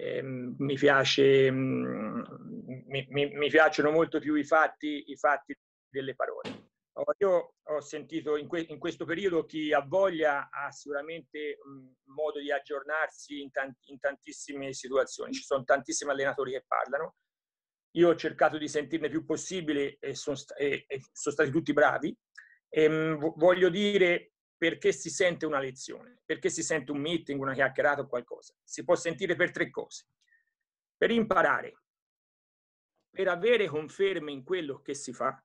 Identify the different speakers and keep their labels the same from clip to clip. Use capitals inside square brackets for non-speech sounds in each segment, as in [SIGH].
Speaker 1: Ehm, mi, piace, mm, mi, mi, mi, piacciono molto più i fatti, i fatti delle parole. io ho sentito in, que- in, questo periodo chi ha voglia ha sicuramente mm, modo di aggiornarsi in, tant- in tantissime situazioni, ci sono tantissimi allenatori che parlano, io ho cercato di sentirne più possibile e sono, st- e sono stati tutti bravi. E ehm, voglio dire perché si sente una lezione, perché si sente un meeting, una chiacchierata o qualcosa. Si può sentire per tre cose. Per imparare, per avere conferme in quello che si fa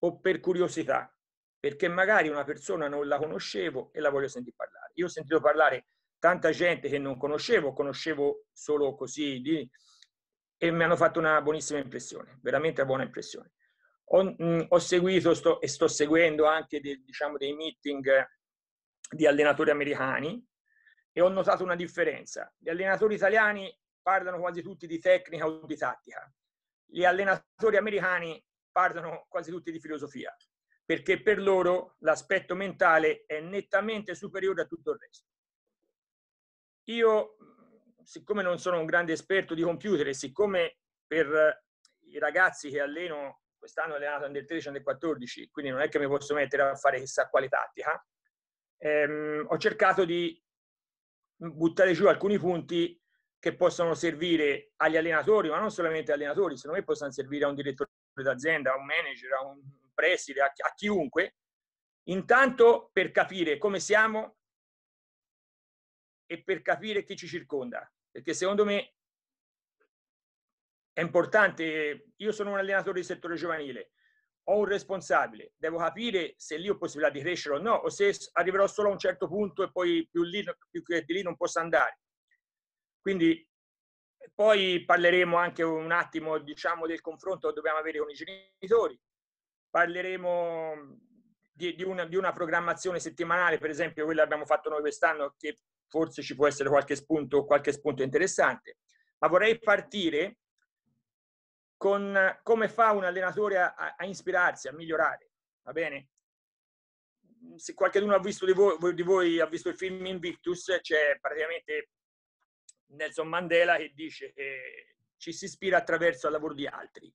Speaker 1: o per curiosità, perché magari una persona non la conoscevo e la voglio sentire parlare. Io ho sentito parlare tanta gente che non conoscevo, conoscevo solo così e mi hanno fatto una buonissima impressione, veramente una buona impressione. Ho, mh, mm, ho seguito sto, e sto seguendo anche de, diciamo, dei meeting eh, di allenatori americani e ho notato una differenza. Gli allenatori italiani parlano quasi tutti di tecnica o di tattica, gli allenatori americani parlano quasi tutti di filosofia, perché per loro l'aspetto mentale è nettamente superiore a tutto il resto. Io, siccome non sono un grande esperto di computer e siccome per i ragazzi che alleno quest'anno ho allenato under 13 under 14, quindi non è che mi posso mettere a fare chissà quale tattica, ehm, ho cercato di buttare giù alcuni punti che possono servire agli allenatori, ma non solamente agli allenatori, secondo me possono servire a un direttore d'azienda, a un manager, a un preside, a, chi, a chiunque, intanto per capire come siamo e per capire chi ci circonda, perché secondo me è importante, io sono un allenatore di settore giovanile, ho un responsabile, devo capire se lì ho possibilità di crescere o no, o se arriverò solo a un certo punto e poi più, lì, più che di lì non posso andare. Quindi poi parleremo anche un attimo, diciamo, del confronto che dobbiamo avere con i genitori, parleremo di, di, una, di una programmazione settimanale, per esempio quella che abbiamo fatto noi quest'anno, che forse ci può essere qualche spunto, qualche spunto interessante, ma vorrei partire con come fa un allenatore a, a ispirarsi, a migliorare, va bene? Se qualcuno ha visto di voi, di voi ha visto il film Invictus, c'è praticamente Nelson Mandela che dice che ci si ispira attraverso il lavoro di altri.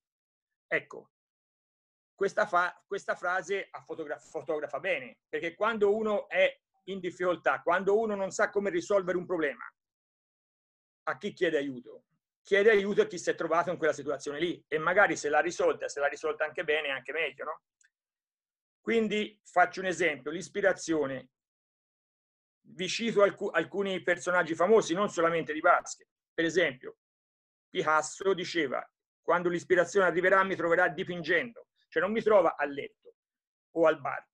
Speaker 1: Ecco, questa, fa, questa frase fotogra- fotografa bene, perché quando uno è in difficoltà, quando uno non sa come risolvere un problema, a chi chiede aiuto? chiede aiuto a chi si è trovato in quella situazione lì e magari se l'ha risolta, se l'ha risolta anche bene, anche meglio, no? Quindi faccio un esempio, l'ispirazione. Vi cito alc alcuni personaggi famosi, non solamente di basket. Per esempio, Picasso diceva, quando l'ispirazione arriverà mi troverà dipingendo, cioè non mi trova a letto o al bar.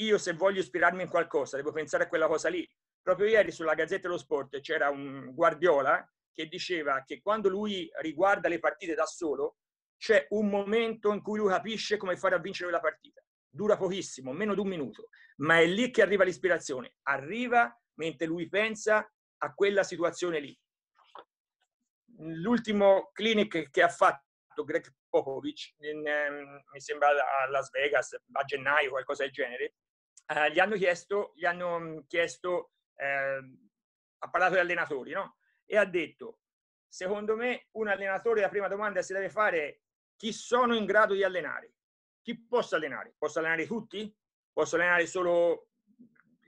Speaker 1: Io se voglio ispirarmi in qualcosa, devo pensare a quella cosa lì. Proprio ieri sulla Gazzetta dello Sport c'era un Guardiola che diceva che quando lui riguarda le partite da solo, c'è un momento in cui lui capisce come fare a vincere la partita. Dura pochissimo, meno di un minuto, ma è lì che arriva l'ispirazione. Arriva mentre lui pensa a quella situazione lì. L'ultimo clinic che ha fatto Greg Popovic, in, ehm, mi sembra a Las Vegas, a gennaio, qualcosa del genere, eh, gli hanno chiesto, gli hanno mm, chiesto eh, ha parlato di allenatori, no? e ha detto, secondo me un allenatore la prima domanda si deve fare chi sono in grado di allenare, chi posso allenare? Posso allenare tutti? Posso allenare solo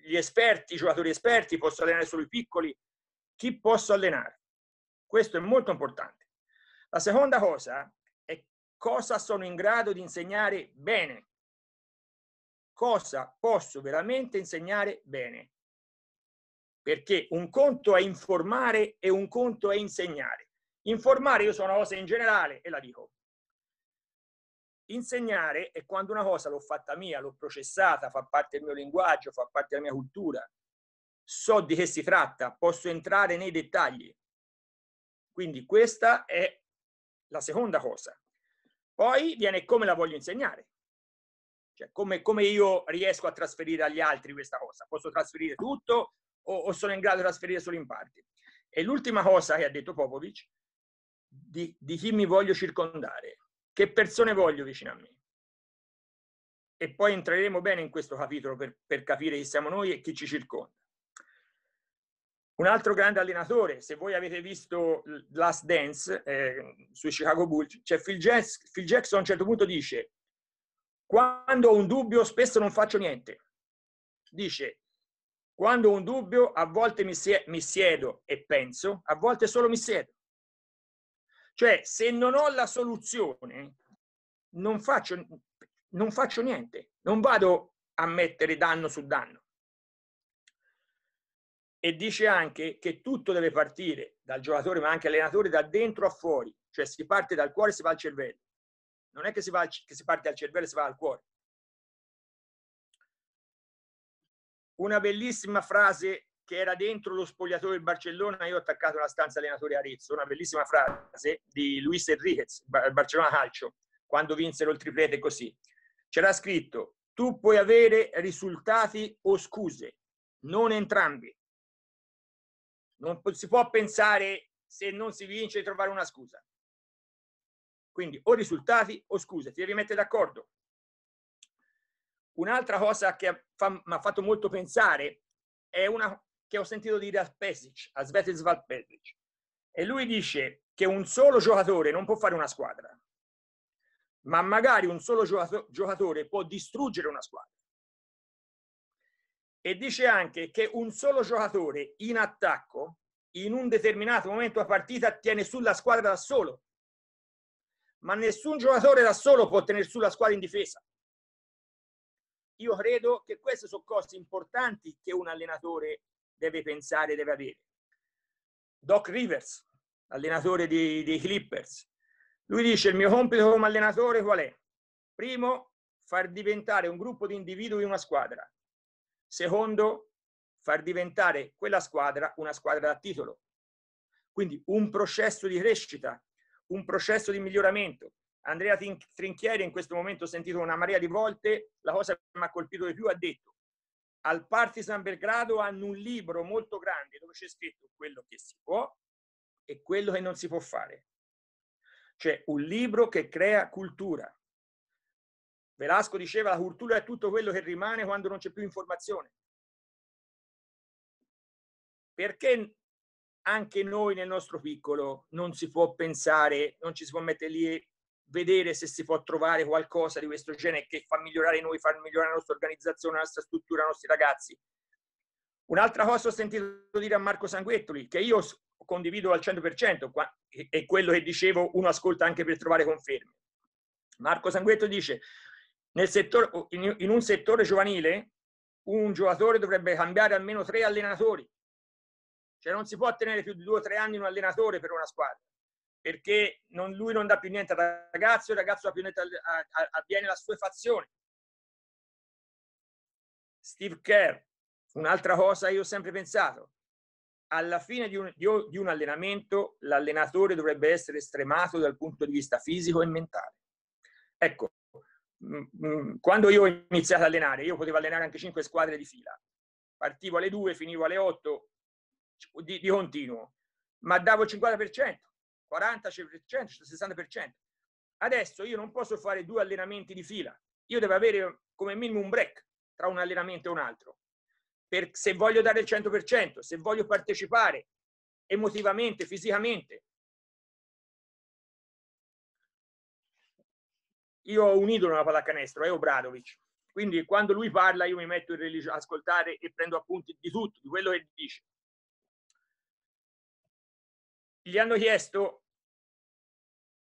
Speaker 1: gli esperti, i giocatori esperti? Posso allenare solo i piccoli? Chi posso allenare? Questo è molto importante. La seconda cosa è cosa sono in grado di insegnare bene. Cosa posso veramente insegnare bene? perché un conto è informare e un conto è insegnare. Informare io so una cosa in generale e la dico. Insegnare è quando una cosa l'ho fatta mia, l'ho processata, fa parte del mio linguaggio, fa parte della mia cultura. So di che si tratta, posso entrare nei dettagli. Quindi questa è la seconda cosa. Poi viene come la voglio insegnare. Cioè come, come io riesco a trasferire agli altri questa cosa. Posso trasferire tutto o, o sono in grado di trasferire solo in parte. E l'ultima cosa che ha detto Popovic, di, di chi mi voglio circondare, che persone voglio vicino a me. E poi entreremo bene in questo capitolo per, per capire chi siamo noi e chi ci circonda. Un altro grande allenatore, se voi avete visto Last Dance eh, sui Chicago Bulls, cioè Phil, Jackson, Phil Jackson a un certo punto dice quando ho un dubbio spesso non faccio niente. Dice quando ho un dubbio, a volte mi, sie mi siedo e penso, a volte solo mi siedo. Cioè, se non ho la soluzione, non faccio, non faccio niente, non vado a mettere danno su danno. E dice anche che tutto deve partire dal giocatore, ma anche allenatore, da dentro a fuori. Cioè si parte dal cuore e si va al cervello. Non è che si, va, che si parte dal cervello e si va al cuore. una bellissima frase che era dentro lo spogliatoio del Barcellona, io ho attaccato la stanza allenatore Arezzo, una bellissima frase di Luis Enriquez, Barcellona Calcio, quando vinsero il triplete così. C'era scritto, tu puoi avere risultati o scuse, non entrambi. Non si può pensare se non si vince di trovare una scusa. Quindi o risultati o scuse, ti devi mettere d'accordo. Un'altra cosa che fa, mi ha fatto molto pensare è una che ho sentito dire a Pesic, a Svetisval Pesic. E lui dice che un solo giocatore non può fare una squadra, ma magari un solo giocatore può distruggere una squadra. E dice anche che un solo giocatore in attacco, in un determinato momento a partita, tiene sulla squadra da solo. Ma nessun giocatore da solo può tenere sulla squadra in difesa. Io credo che queste sono cose importanti che un allenatore deve pensare, deve avere. Doc Rivers, allenatore dei, dei Clippers, lui dice il mio compito come allenatore qual è? Primo, far diventare un gruppo di individui una squadra. Secondo, far diventare quella squadra una squadra da titolo. Quindi un processo di crescita, un processo di miglioramento. Andrea Trinchieri in questo momento ho sentito una marea di volte, la cosa che mi ha colpito di più ha detto al Partisan Belgrado hanno un libro molto grande dove c'è scritto quello che si può e quello che non si può fare. Cioè un libro che crea cultura. Velasco diceva la cultura è tutto quello che rimane quando non c'è più informazione. Perché anche noi nel nostro piccolo non si può pensare, non ci si può mettere lì vedere se si può trovare qualcosa di questo genere che fa migliorare noi, fa migliorare la nostra organizzazione, la nostra struttura, i nostri ragazzi. Un'altra cosa ho sentito dire a Marco Sanguettoli, che io condivido al 100%, è quello che dicevo, uno ascolta anche per trovare conferme. Marco Sanguettoli dice, settore, in un settore giovanile un giocatore dovrebbe cambiare almeno tre allenatori, cioè non si può tenere più di due o tre anni un allenatore per una squadra perché non, lui non dà più niente al ragazzo, il ragazzo dà più niente, al, a, a, avviene la sua fazione. Steve Kerr, un'altra cosa io ho sempre pensato, alla fine di un, di un allenamento l'allenatore dovrebbe essere stremato dal punto di vista fisico e mentale. Ecco, mm, mm, quando io ho iniziato ad allenare, io potevo allenare anche cinque squadre di fila, partivo alle due, finivo alle otto di, di continuo, ma davo il 50%. 40%, 60%. Cioè Adesso io non posso fare due allenamenti di fila, io devo avere come minimo un break tra un allenamento e un altro. Per, se voglio dare il 100%, se voglio partecipare emotivamente, fisicamente. Io ho un idolo nella pallacanestro, è Obradovic. Quindi quando lui parla io mi metto in a ascoltare e prendo appunti di tutto, di quello che dice. Gli hanno chiesto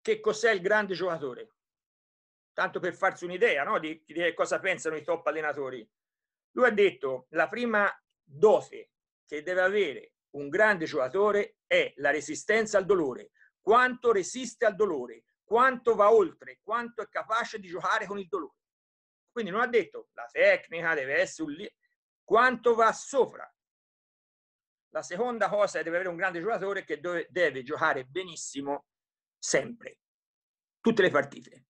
Speaker 1: che cos'è il grande giocatore. Tanto per farsi un'idea no? di, di cosa pensano i top allenatori. Lui ha detto la prima dose che deve avere un grande giocatore è la resistenza al dolore. Quanto resiste al dolore, quanto va oltre, quanto è capace di giocare con il dolore. Quindi non ha detto la tecnica deve essere un li- quanto va sopra. La seconda cosa che deve avere un grande giocatore è che deve giocare benissimo sempre, tutte le partite.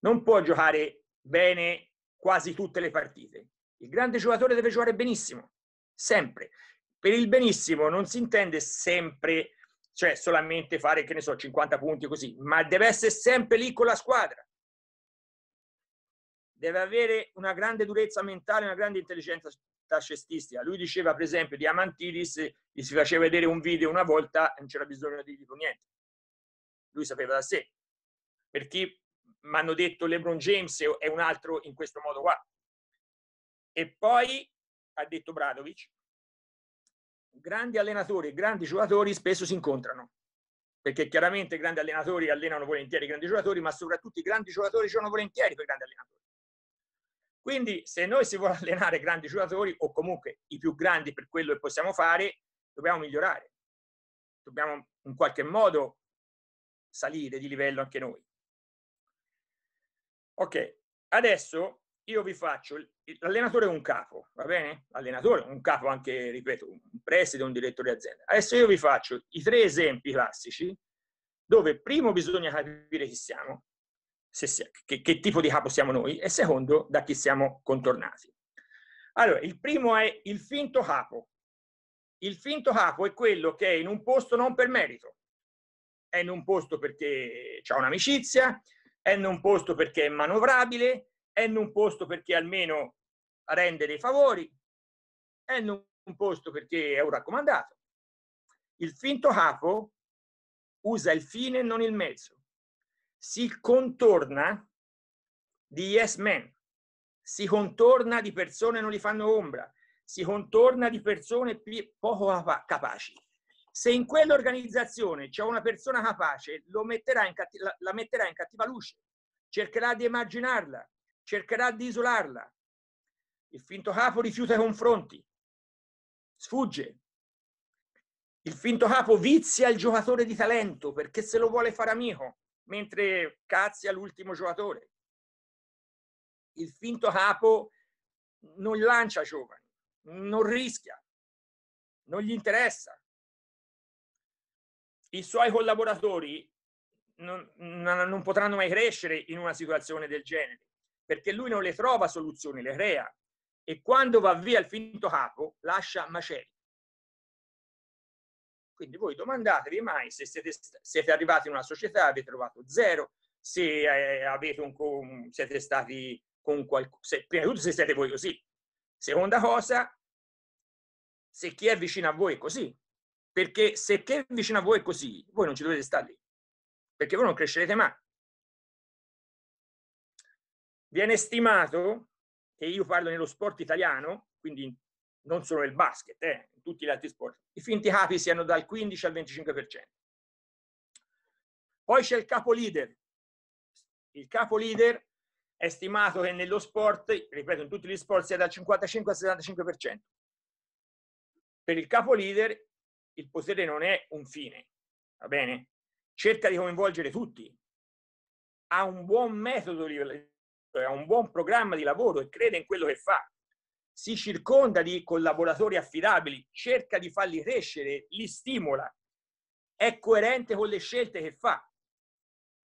Speaker 1: Non può giocare bene quasi tutte le partite. Il grande giocatore deve giocare benissimo, sempre. Per il benissimo non si intende sempre, cioè solamente fare, che ne so, 50 punti così, ma deve essere sempre lì con la squadra. Deve avere una grande durezza mentale, una grande intelligenza cestistica. Lui diceva, per esempio, di Amantidis, gli si faceva vedere un video una volta e non c'era bisogno di dirgli niente lui sapeva da sé. Per chi mi hanno detto LeBron James è un altro in questo modo qua. E poi ha detto Bradovic, grandi allenatori e grandi giocatori spesso si incontrano, perché chiaramente grandi allenatori allenano volentieri i grandi giocatori, ma soprattutto i grandi giocatori giocano volentieri per grandi allenatori. Quindi se noi si vuole allenare grandi giocatori o comunque i più grandi per quello che possiamo fare, dobbiamo migliorare. Dobbiamo in qualche modo salire di livello anche noi. Ok, adesso io vi faccio, l'allenatore è un capo, va bene? L'allenatore è un capo anche, ripeto, un preside, un direttore di azienda. Adesso io vi faccio i tre esempi classici dove primo bisogna capire chi siamo, se, che, che tipo di capo siamo noi e secondo da chi siamo contornati. Allora, il primo è il finto capo. Il finto capo è quello che è in un posto non per merito è in un posto perché c'è un'amicizia, è in un posto perché è manovrabile, è in un posto perché almeno rende dei favori, è in un posto perché è un raccomandato. Il finto capo usa il fine e non il mezzo. Si contorna di yes men, si contorna di persone che non gli fanno ombra, si contorna di persone poco capaci. Se in quell'organizzazione c'è una persona capace, metterà catti- la, la metterà in cattiva luce, cercherà di emarginarla, cercherà di isolarla. Il finto capo rifiuta i confronti, sfugge. Il finto capo vizia il giocatore di talento perché se lo vuole fare amico, mentre cazzi all'ultimo giocatore. Il finto capo non lancia giovani, non rischia, non gli interessa i suoi collaboratori non, non, potranno mai crescere in una situazione del genere, perché lui non le trova soluzioni, le crea. E quando va via il finto capo, lascia macelli. Quindi voi domandatevi mai se siete, siete arrivati in una società, avete trovato zero, se eh, avete un, siete stati con qualcuno, prima di tutto se siete voi così. Seconda cosa, se chi è vicino a voi è così, perché se che vicino a voi è così, voi non ci dovete stare lì, perché voi non crescerete mai. Viene stimato, e io parlo nello sport italiano, quindi non solo nel basket, eh, in tutti gli altri sport, i finti capi siano dal 15 al 25%. Poi c'è il capo leader. Il capo leader è stimato che nello sport, ripeto, in tutti gli sport sia dal 55 al 75%. Per il capo leader il potere non è un fine, va bene? Cerca di coinvolgere tutti, ha un buon metodo, ha un buon programma di lavoro e crede in quello che fa. Si circonda di collaboratori affidabili, cerca di farli crescere, li stimola, è coerente con le scelte che fa,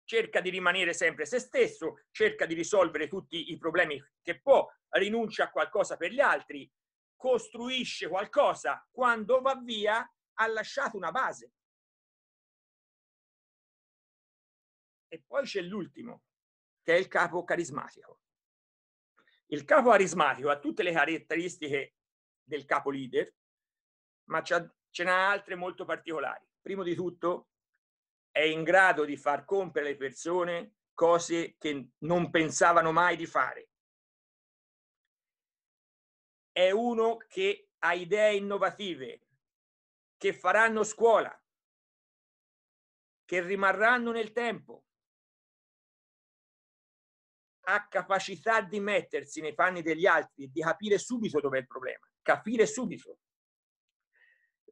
Speaker 1: cerca di rimanere sempre se stesso, cerca di risolvere tutti i problemi che può, rinuncia a qualcosa per gli altri, costruisce qualcosa, quando va via ha lasciato una base. E poi c'è l'ultimo, che è il capo carismatico. Il capo carismatico ha tutte le caratteristiche del capo leader, ma ce n'ha altre molto particolari. Primo di tutto è in grado di far compiere alle persone cose che non pensavano mai di fare. È uno che ha idee innovative, che faranno scuola, che rimarranno nel tempo, ha capacità di mettersi nei panni degli altri e di capire subito dov'è il problema, capire subito.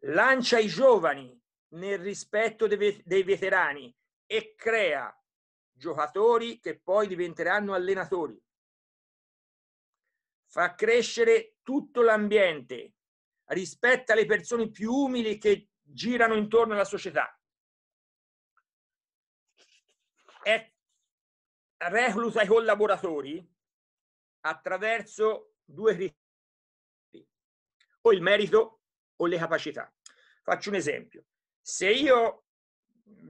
Speaker 1: Lancia i giovani nel rispetto dei veterani e crea giocatori che poi diventeranno allenatori. Fa crescere tutto l'ambiente rispetta le persone più umili che girano intorno alla società. È recluta i collaboratori attraverso due criteri, o il merito o le capacità. Faccio un esempio. Se io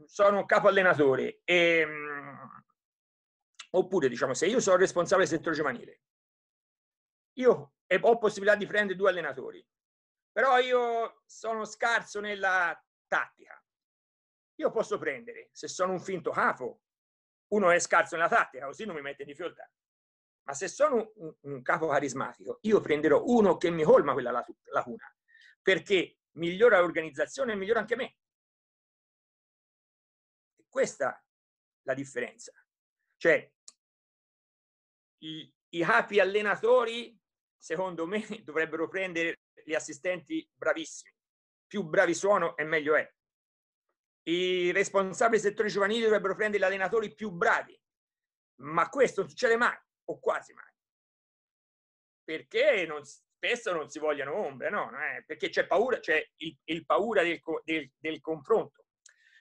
Speaker 1: sono un capo allenatore e, mm, oppure diciamo se io sono responsabile del settore giovanile, io ho possibilità di prendere due allenatori, però io sono scarso nella tattica. Io posso prendere, se sono un finto capo, uno è scarso nella tattica, così non mi mette in difficoltà. Ma se sono un, un capo carismatico, io prenderò uno che mi colma quella lacuna, perché migliora l'organizzazione e migliora anche me. E questa è la differenza. Cioè, i, i capi allenatori, secondo me, dovrebbero prendere gli assistenti bravissimi. Più bravi sono e meglio è. I responsabili del settore giovanile dovrebbero prendere gli allenatori più bravi, ma questo non succede mai, o quasi mai. Perché non, spesso non si vogliono ombre, no? Perché c'è paura, c'è il, il paura del, del, del confronto.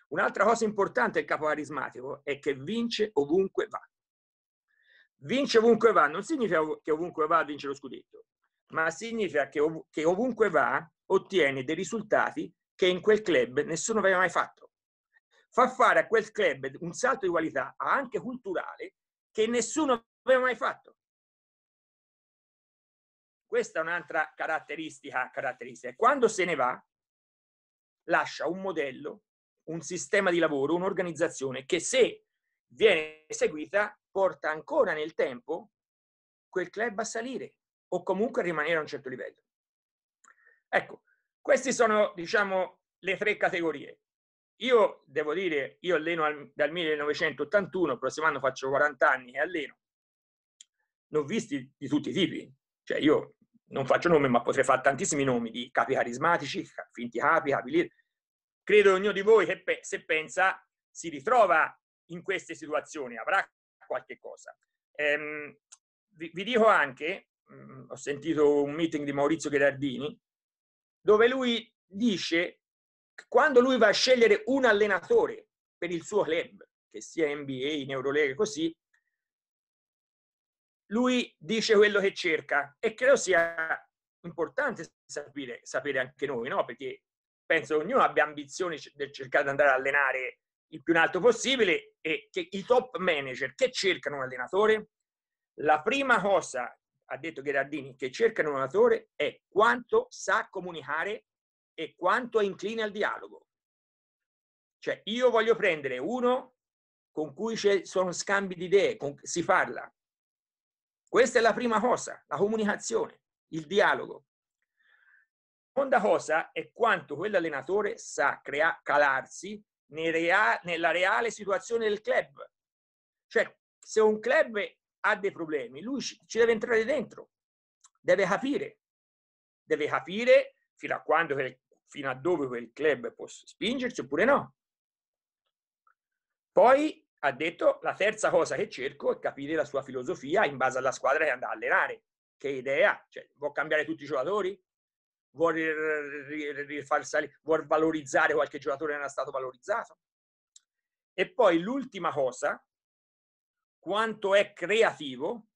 Speaker 1: Un'altra cosa importante del capo carismatico è che vince ovunque va. Vince ovunque va non significa che ovunque va vince lo scudetto, ma significa che, ov che ovunque va ottiene dei risultati che in quel club nessuno aveva mai fatto. Fa fare a quel club un salto di qualità anche culturale che nessuno aveva mai fatto. Questa è un'altra caratteristica, caratteristica. Quando se ne va, lascia un modello, un sistema di lavoro, un'organizzazione che se viene seguita porta ancora nel tempo quel club a salire o comunque rimanere a un certo livello. Ecco, queste sono, diciamo, le tre categorie. Io devo dire, io alleno al, dal 1981, il prossimo anno faccio 40 anni e alleno. Ne ho visti di tutti i tipi, cioè io non faccio nome, ma potrei fare tantissimi nomi di capi carismatici, finti capi, capi lì. Credo ognuno di voi che pe se pensa si ritrova in queste situazioni, avrà qualche cosa. Ehm, vi, vi, dico anche mh, mm, ho sentito un meeting di Maurizio Gherardini, dove lui dice che quando lui va a scegliere un allenatore per il suo club, che sia NBA, in Eurolega, così, lui dice quello che cerca e credo sia importante sapere, sapere anche noi, no? Perché penso che ognuno abbia ambizioni del cercare di andare a allenare il più in alto possibile e che i top manager che cercano un allenatore, la prima cosa ha detto Gherardini, che cerca in un oratore è quanto sa comunicare e quanto è incline al dialogo. Cioè, io voglio prendere uno con cui ci sono scambi di idee, con, si parla. Questa è la prima cosa, la comunicazione, il dialogo. La seconda cosa è quanto quell'allenatore sa crea- calarsi nella reale situazione del club. Cioè, se un club ha dei problemi, lui ci deve entrare dentro, deve capire, deve capire fino a, quando, fino a dove quel club può spingersi oppure no. Poi ha detto la terza cosa che cerco è capire la sua filosofia in base alla squadra che andrà a allenare. Che idea? Cioè, vuol cambiare tutti i giocatori? Vuol, far salire, vuol valorizzare qualche giocatore che non era stato valorizzato? E poi l'ultima cosa quanto è creativo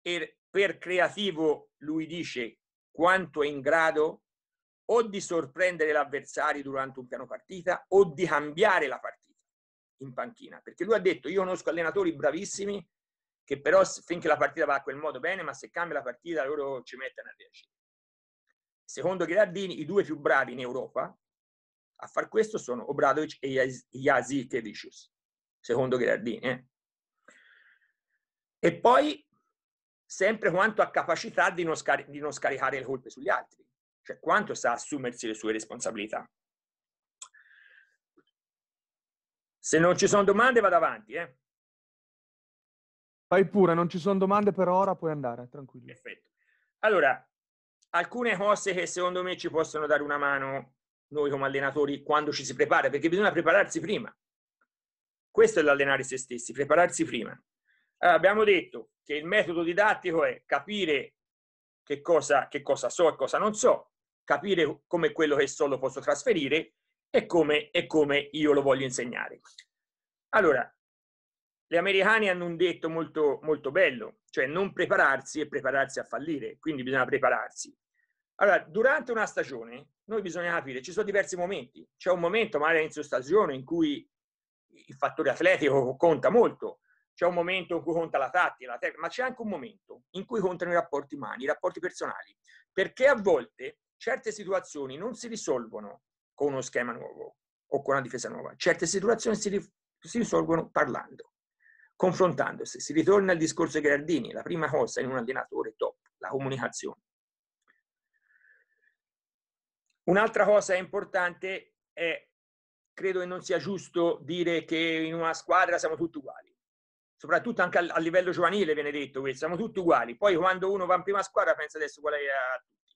Speaker 1: e per creativo lui dice quanto è in grado o di sorprendere l'avversario durante un piano partita o di cambiare la partita in panchina. Perché lui ha detto io conosco allenatori bravissimi che però finché la partita va a quel modo bene, ma se cambia la partita loro ci mettono a reagire. Secondo Gherardini i due più bravi in Europa a far questo sono Obradovic e Jasikevicius, secondo Gherardini. Eh? E poi sempre quanto a capacità di non, scar- di non scaricare le colpe sugli altri, cioè quanto sa assumersi le sue responsabilità. Se non ci sono domande vado avanti. Eh.
Speaker 2: Fai pure, non ci sono domande per ora, puoi andare, tranquillo. Perfetto.
Speaker 1: Allora, alcune cose che secondo me ci possono dare una mano noi come allenatori quando ci si prepara, perché bisogna prepararsi prima. Questo è l'allenare se stessi, prepararsi prima. Allora, abbiamo detto che il metodo didattico è capire che cosa, che cosa so e cosa non so, capire come quello che so lo posso trasferire e come, e come io lo voglio insegnare. Allora, gli americani hanno un detto molto, molto bello, cioè non prepararsi e prepararsi a fallire, quindi bisogna prepararsi. Allora, durante una stagione, noi bisogna capire, ci sono diversi momenti. C'è un momento, magari all'inizio stagione, in cui il fattore atletico conta molto, c'è un momento in cui conta la tattica, la tecnica, ma c'è anche un momento in cui contano i rapporti umani, i rapporti personali, perché a volte certe situazioni non si risolvono con uno schema nuovo o con una difesa nuova, certe situazioni si, si risolvono parlando, confrontandosi. Si ritorna al discorso di Gardini, la prima cosa in un allenatore top, la comunicazione. Un'altra cosa importante è, credo che non sia giusto dire che in una squadra siamo tutti uguali soprattutto anche a, livello giovanile viene detto questo, siamo tutti uguali, poi quando uno va in prima squadra pensa di qual è a tutti.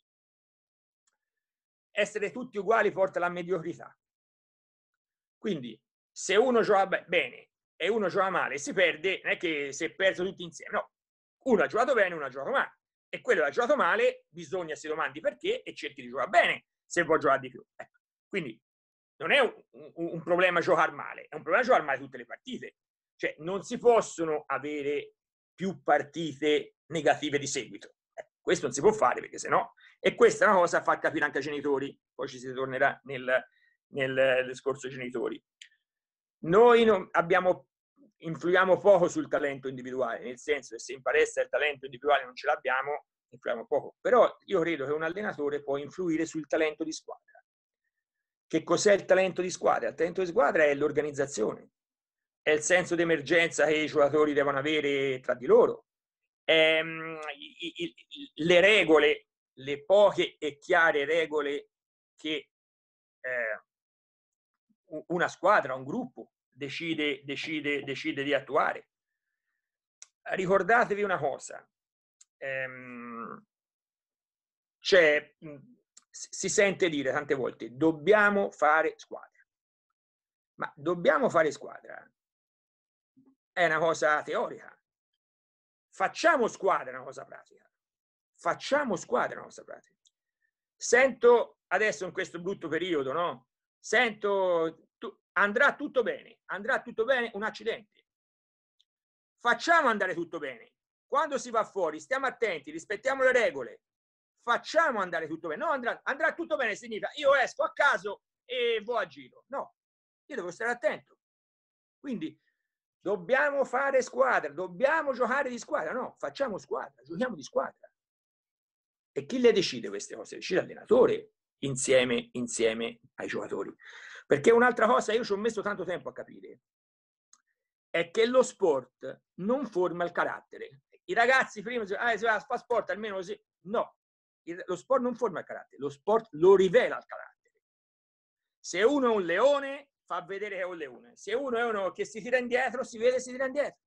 Speaker 1: Essere tutti uguali porta alla mediocrità. Quindi se uno gioca bene e uno gioca male, si perde, non è che si è perso tutti insieme, no, uno ha giocato bene uno ha giocato male. E quello che ha giocato male, bisogna si domandi perché e cerchi di giocare bene se vuoi giocare di più. Ecco. Quindi non è un, un, un problema giocare male, è un problema giocare male tutte le partite cioè, non si possono avere più partite negative di seguito. Eh, questo non si può fare perché se no... E questa è una cosa fa capire anche ai genitori, poi ci si tornerà nel, nel discorso genitori. Noi non abbiamo, influiamo poco sul talento individuale, nel senso che se in palestra il talento individuale non ce l'abbiamo, influiamo poco. Però io credo che un allenatore può influire sul talento di squadra. Che cos'è il talento di squadra? Il talento di squadra è l'organizzazione, è il senso di emergenza che i giocatori devono avere tra di loro, è, ehm, le regole, le poche e chiare regole che eh, una squadra, un gruppo decide, decide, decide di attuare. Ricordatevi una cosa, ehm, cioè, si sente dire tante volte dobbiamo fare squadra. Ma dobbiamo fare squadra è una cosa teorica. Facciamo squadra, è una cosa pratica. Facciamo squadra, è una cosa pratica. Sento adesso in questo brutto periodo, no? Sento, tu, andrà tutto bene, andrà tutto bene, un accidente. Facciamo andare tutto bene. Quando si va fuori, stiamo attenti, rispettiamo le regole, facciamo andare tutto bene. No, andrà, andrà, tutto bene significa io esco a caso e vo a giro. No, io devo stare attento. Quindi dobbiamo fare squadra, dobbiamo giocare di squadra. No, facciamo squadra, giochiamo di squadra. E chi le decide queste cose? Decide l'allenatore insieme, insieme ai giocatori. Perché un'altra cosa io ci ho messo tanto tempo a capire è che lo sport non forma il carattere. I ragazzi prima dicevano, ah, si va, fa sport almeno così. No, il, lo sport non forma il carattere, lo sport lo rivela il carattere. Se uno è un leone, fa vedere che è un leone. Se uno è uno che si tira indietro, si vede si tira indietro.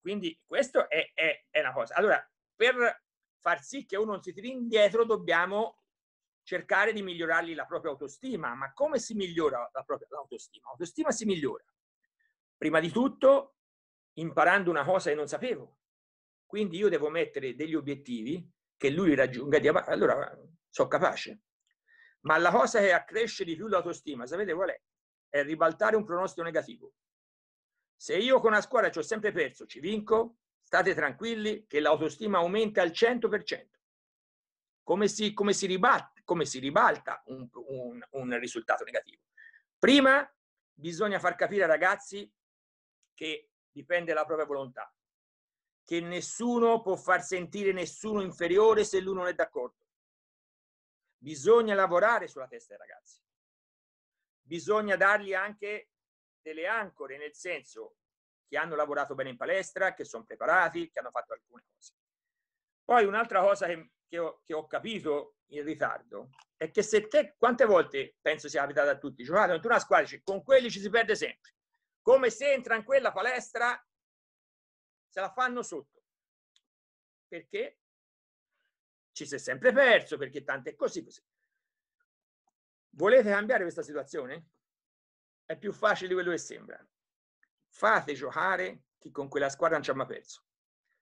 Speaker 1: Quindi questo è, è, è una cosa. Allora, per far sì che uno non si tiri indietro, dobbiamo cercare di migliorargli la propria autostima. Ma come si migliora la propria autostima? L'autostima si migliora. Prima di tutto imparando una cosa che non sapevo. Quindi io devo mettere degli obiettivi che lui raggiunga. Allora, sono capace. Ma la cosa che accresce di più l'autostima, sapete qual è? È ribaltare un pronostico negativo. Se io con una squadra ci ho sempre perso, ci vinco, state tranquilli che l'autostima aumenta al 100%. Come si, come si, ribatte, come si ribalta un, un, un risultato negativo? Prima bisogna far capire ai ragazzi che dipende dalla propria volontà, che nessuno può far sentire nessuno inferiore se lui non è d'accordo. Bisogna lavorare sulla testa dei ragazzi. Bisogna dargli anche delle ancore, nel senso che hanno lavorato bene in palestra, che sono preparati, che hanno fatto alcune cose. Poi un'altra cosa che, che, ho, che ho capito in ritardo è che se te, quante volte penso sia capitato a tutti, giocate contro una squadra, con quelli ci si perde sempre. Come se entra in quella palestra, se la fanno sotto. Perché? ci si è sempre perso perché tante è così, così. Volete cambiare questa situazione? È più facile di quello che sembra. Fate giocare chi con quella squadra non ci ha mai perso.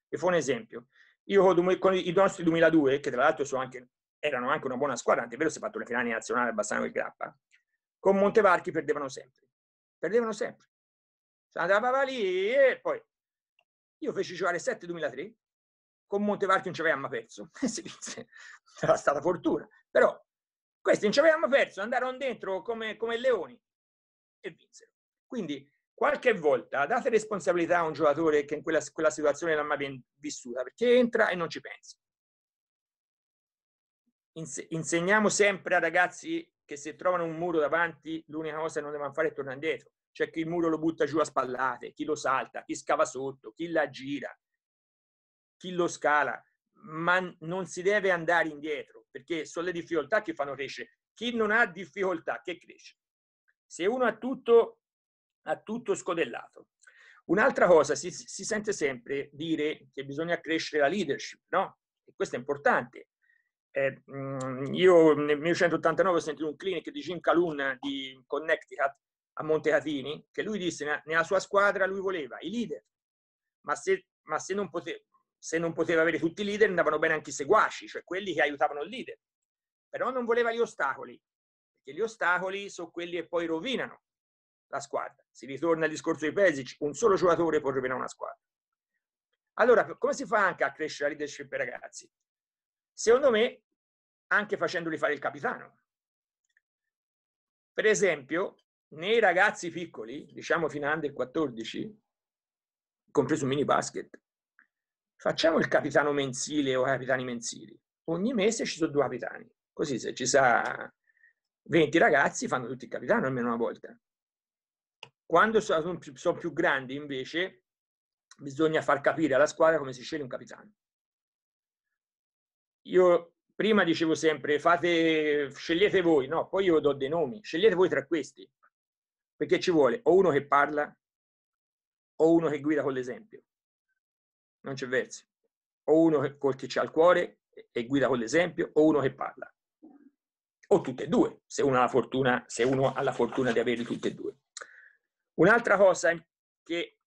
Speaker 1: Vi fa un esempio. Io con i nostri 2002, che tra l'altro anche, erano anche una buona squadra, anche vero si è fatto le finali nazionali a il Grappa, con Montevarchi perdevano sempre. Perdevano sempre. Andava lì e poi io feci giocare 7 2003 con Montevarchi non ci avevamo perso, [LAUGHS] si disse, era stata fortuna, però questi non ci avevamo perso, andarono dentro come, come leoni e vinsero. Quindi qualche volta date responsabilità a un giocatore che in quella, quella situazione l'ha mai vissuta, perché entra e non ci pensa. insegniamo sempre a ragazzi che se trovano un muro davanti, l'unica cosa che non devono fare è tornare indietro. C'è chi il muro lo butta giù a spallate, chi lo salta, chi scava sotto, chi la gira, chi lo scala, ma non si deve andare indietro perché sono le difficoltà che fanno crescere. Chi non ha difficoltà, che cresce? Se uno ha tutto, ha tutto scodellato. Un'altra cosa, si, si sente sempre dire che bisogna crescere la leadership, no? E questo è importante. Eh, mm, io nel 1989 ho sentito un clinic di Jim Calhoun di Connecticut a Montecatini che lui disse nella sua squadra lui voleva i leader, ma se, ma se non poteva, se non poteva avere tutti i leader andavano bene anche i seguaci, cioè quelli che aiutavano il leader. Però non voleva gli ostacoli, perché gli ostacoli sono quelli che poi rovinano la squadra. Si ritorna al discorso di Pesic, un solo giocatore può rovinare una squadra. Allora, come si fa anche a crescere la leadership per ragazzi? Secondo me, anche facendoli fare il capitano. Per esempio, nei ragazzi piccoli, diciamo fino a under 14, compreso mini basket, Facciamo il capitano mensile o capitani mensili. Ogni mese ci sono due capitani. Così se ci sa 20 ragazzi fanno tutti il capitano almeno una volta. Quando sono più, sono più grandi invece bisogna far capire alla squadra come si sceglie un capitano. Io prima dicevo sempre fate, scegliete voi, no, poi io do dei nomi, scegliete voi tra questi, perché ci vuole o uno che parla o uno che guida con l'esempio non c'è verso. O uno che colticcia al cuore e guida con l'esempio, o uno che parla. O tutte e due, se uno ha la fortuna, se uno ha la fortuna di averli tutte e due. Un'altra cosa che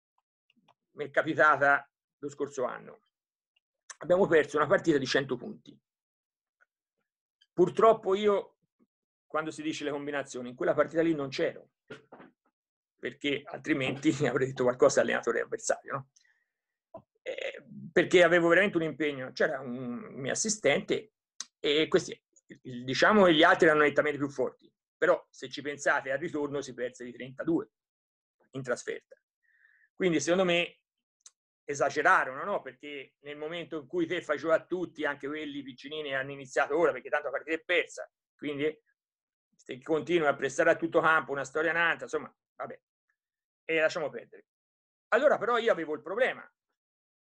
Speaker 1: mi è capitata lo scorso anno, abbiamo perso una partita di 100 punti. Purtroppo io, quando si dice le combinazioni, in quella partita lì non c'ero, perché altrimenti [LAUGHS] avrei detto qualcosa all'allenatore avversario. No? perché avevo veramente un impegno. C'era un mio assistente e questi, diciamo che gli altri erano nettamente più forti, però se ci pensate al ritorno si perse di 32 in trasferta. Quindi secondo me esagerarono, no? perché nel momento in cui te faceva a tutti, anche quelli piccinini hanno iniziato ora, perché tanto la partita è persa, quindi se continui a prestare a tutto campo una storia nata, insomma, vabbè, e lasciamo perdere. Allora però io avevo il problema,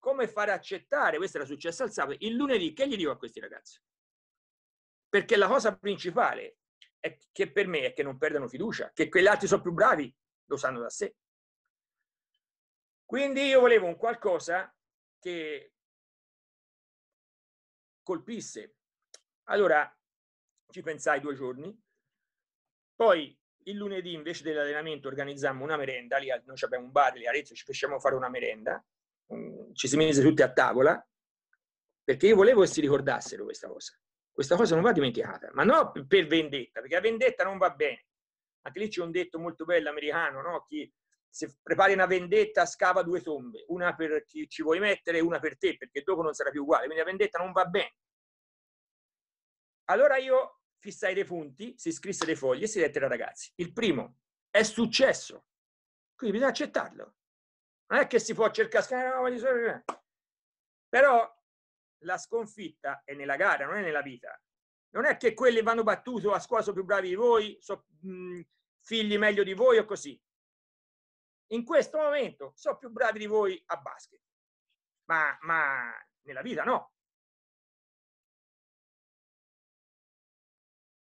Speaker 1: come fare accettare, questo era successo al sabato, il lunedì che gli dico a questi ragazzi? Perché la cosa principale è che per me è che non perdano fiducia, che quegli altri sono più bravi, lo sanno da sé. Quindi io volevo un qualcosa che colpisse. Allora ci pensai due giorni, poi il lunedì invece dell'allenamento organizzammo una merenda, lì noi abbiamo un bar lì a Arezzo, ci facciamo fare una merenda Mm, ci si mise tutti a tavola perché io volevo che si ricordassero questa cosa. Questa cosa non va dimenticata, ma no per vendetta, perché la vendetta non va bene. Anche lì c'è un detto molto bello americano, no? Chi se prepari una vendetta scava due tombe, una per chi ci vuoi mettere e una per te, perché dopo non sarà più uguale. Quindi la vendetta non va bene. Allora io fissai dei punti, si scrisse dei fogli e si dette ai ragazzi. Il primo, è successo, quindi bisogna accettarlo. Non è che si può cercare, ah, però la sconfitta è nella gara, non è nella vita. Non è che quelli vanno battuto a scuola sono più bravi di voi, sono mhmm, figli meglio di voi o così. In questo momento sono più bravi di voi a
Speaker 3: basket, ma, ma nella vita no.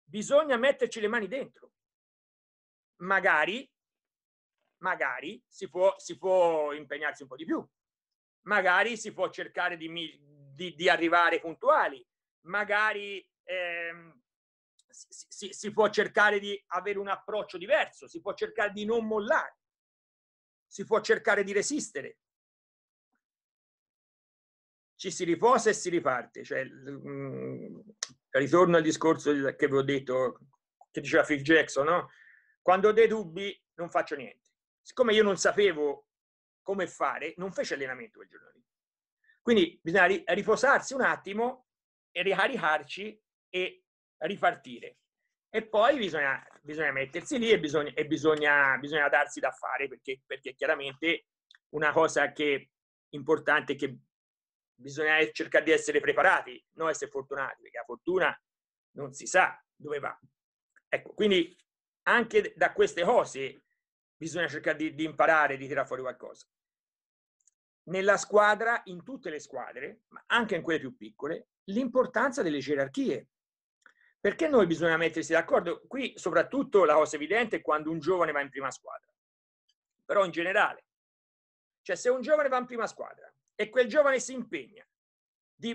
Speaker 3: Bisogna metterci le mani dentro.
Speaker 1: Magari magari si può, si può impegnarsi un po' di più, magari si può cercare di, di, di arrivare puntuali, magari ehm, si, si, può cercare di avere un approccio diverso, si può cercare di non mollare, si può cercare di resistere. Ci si riposa e si riparte. Cioè, mh, mm, ritorno al discorso che vi ho detto, che diceva Phil Jackson, no? Quando ho dei dubbi non faccio niente siccome io non sapevo come fare, non fece allenamento quel giorno lì. Quindi bisogna riposarsi un attimo e ricaricarci e ripartire. E poi bisogna, bisogna mettersi lì e, bisogna, e bisogna, bisogna, darsi da fare perché, perché chiaramente una cosa che importante è che bisogna cercare di essere preparati, non essere fortunati, perché la fortuna non si sa dove va. Ecco, quindi anche da queste cose bisogna cercare di, di imparare, di tirare fuori qualcosa. Nella squadra, in tutte le squadre, ma anche in quelle più piccole, l'importanza delle gerarchie. Perché noi bisogna mettersi d'accordo? Qui soprattutto la cosa evidente è quando un giovane va in prima squadra, però in generale. Cioè se un giovane va in prima squadra e quel giovane si impegna, di,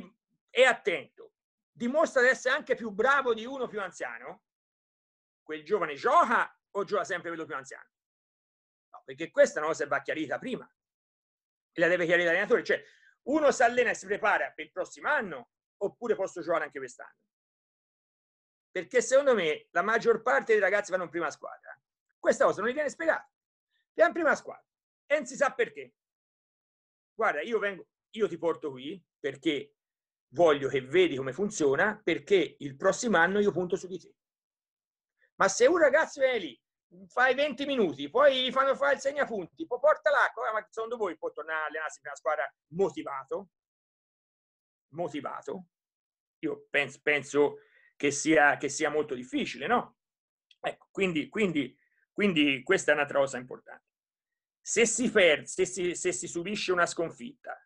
Speaker 1: è attento, dimostra di essere anche più bravo di uno più anziano, quel giovane gioca o gioca sempre quello più anziano? perché questa è una cosa che va chiarita prima e la deve chiarire l'allenatore, cioè uno si allena e si prepara per il prossimo anno oppure posso giocare anche quest'anno. Perché secondo me la maggior parte dei ragazzi vanno in prima squadra. Questa cosa non gli viene spiegata. È in prima squadra e non si sa perché. Guarda, io, vengo, io ti porto qui perché voglio che vedi come funziona, perché il prossimo anno io punto su di te. Ma se un ragazzo viene lì fai 20 minuti, poi gli fanno fare il segnapunti, poi porta l'acqua, ma secondo voi può tornare a allenarsi per una squadra motivato? Motivato? Io penso, penso che, sia, che, sia, molto difficile, no? Ecco, quindi, quindi, quindi questa è un'altra cosa importante. Se si, perde, se si, se si subisce una sconfitta,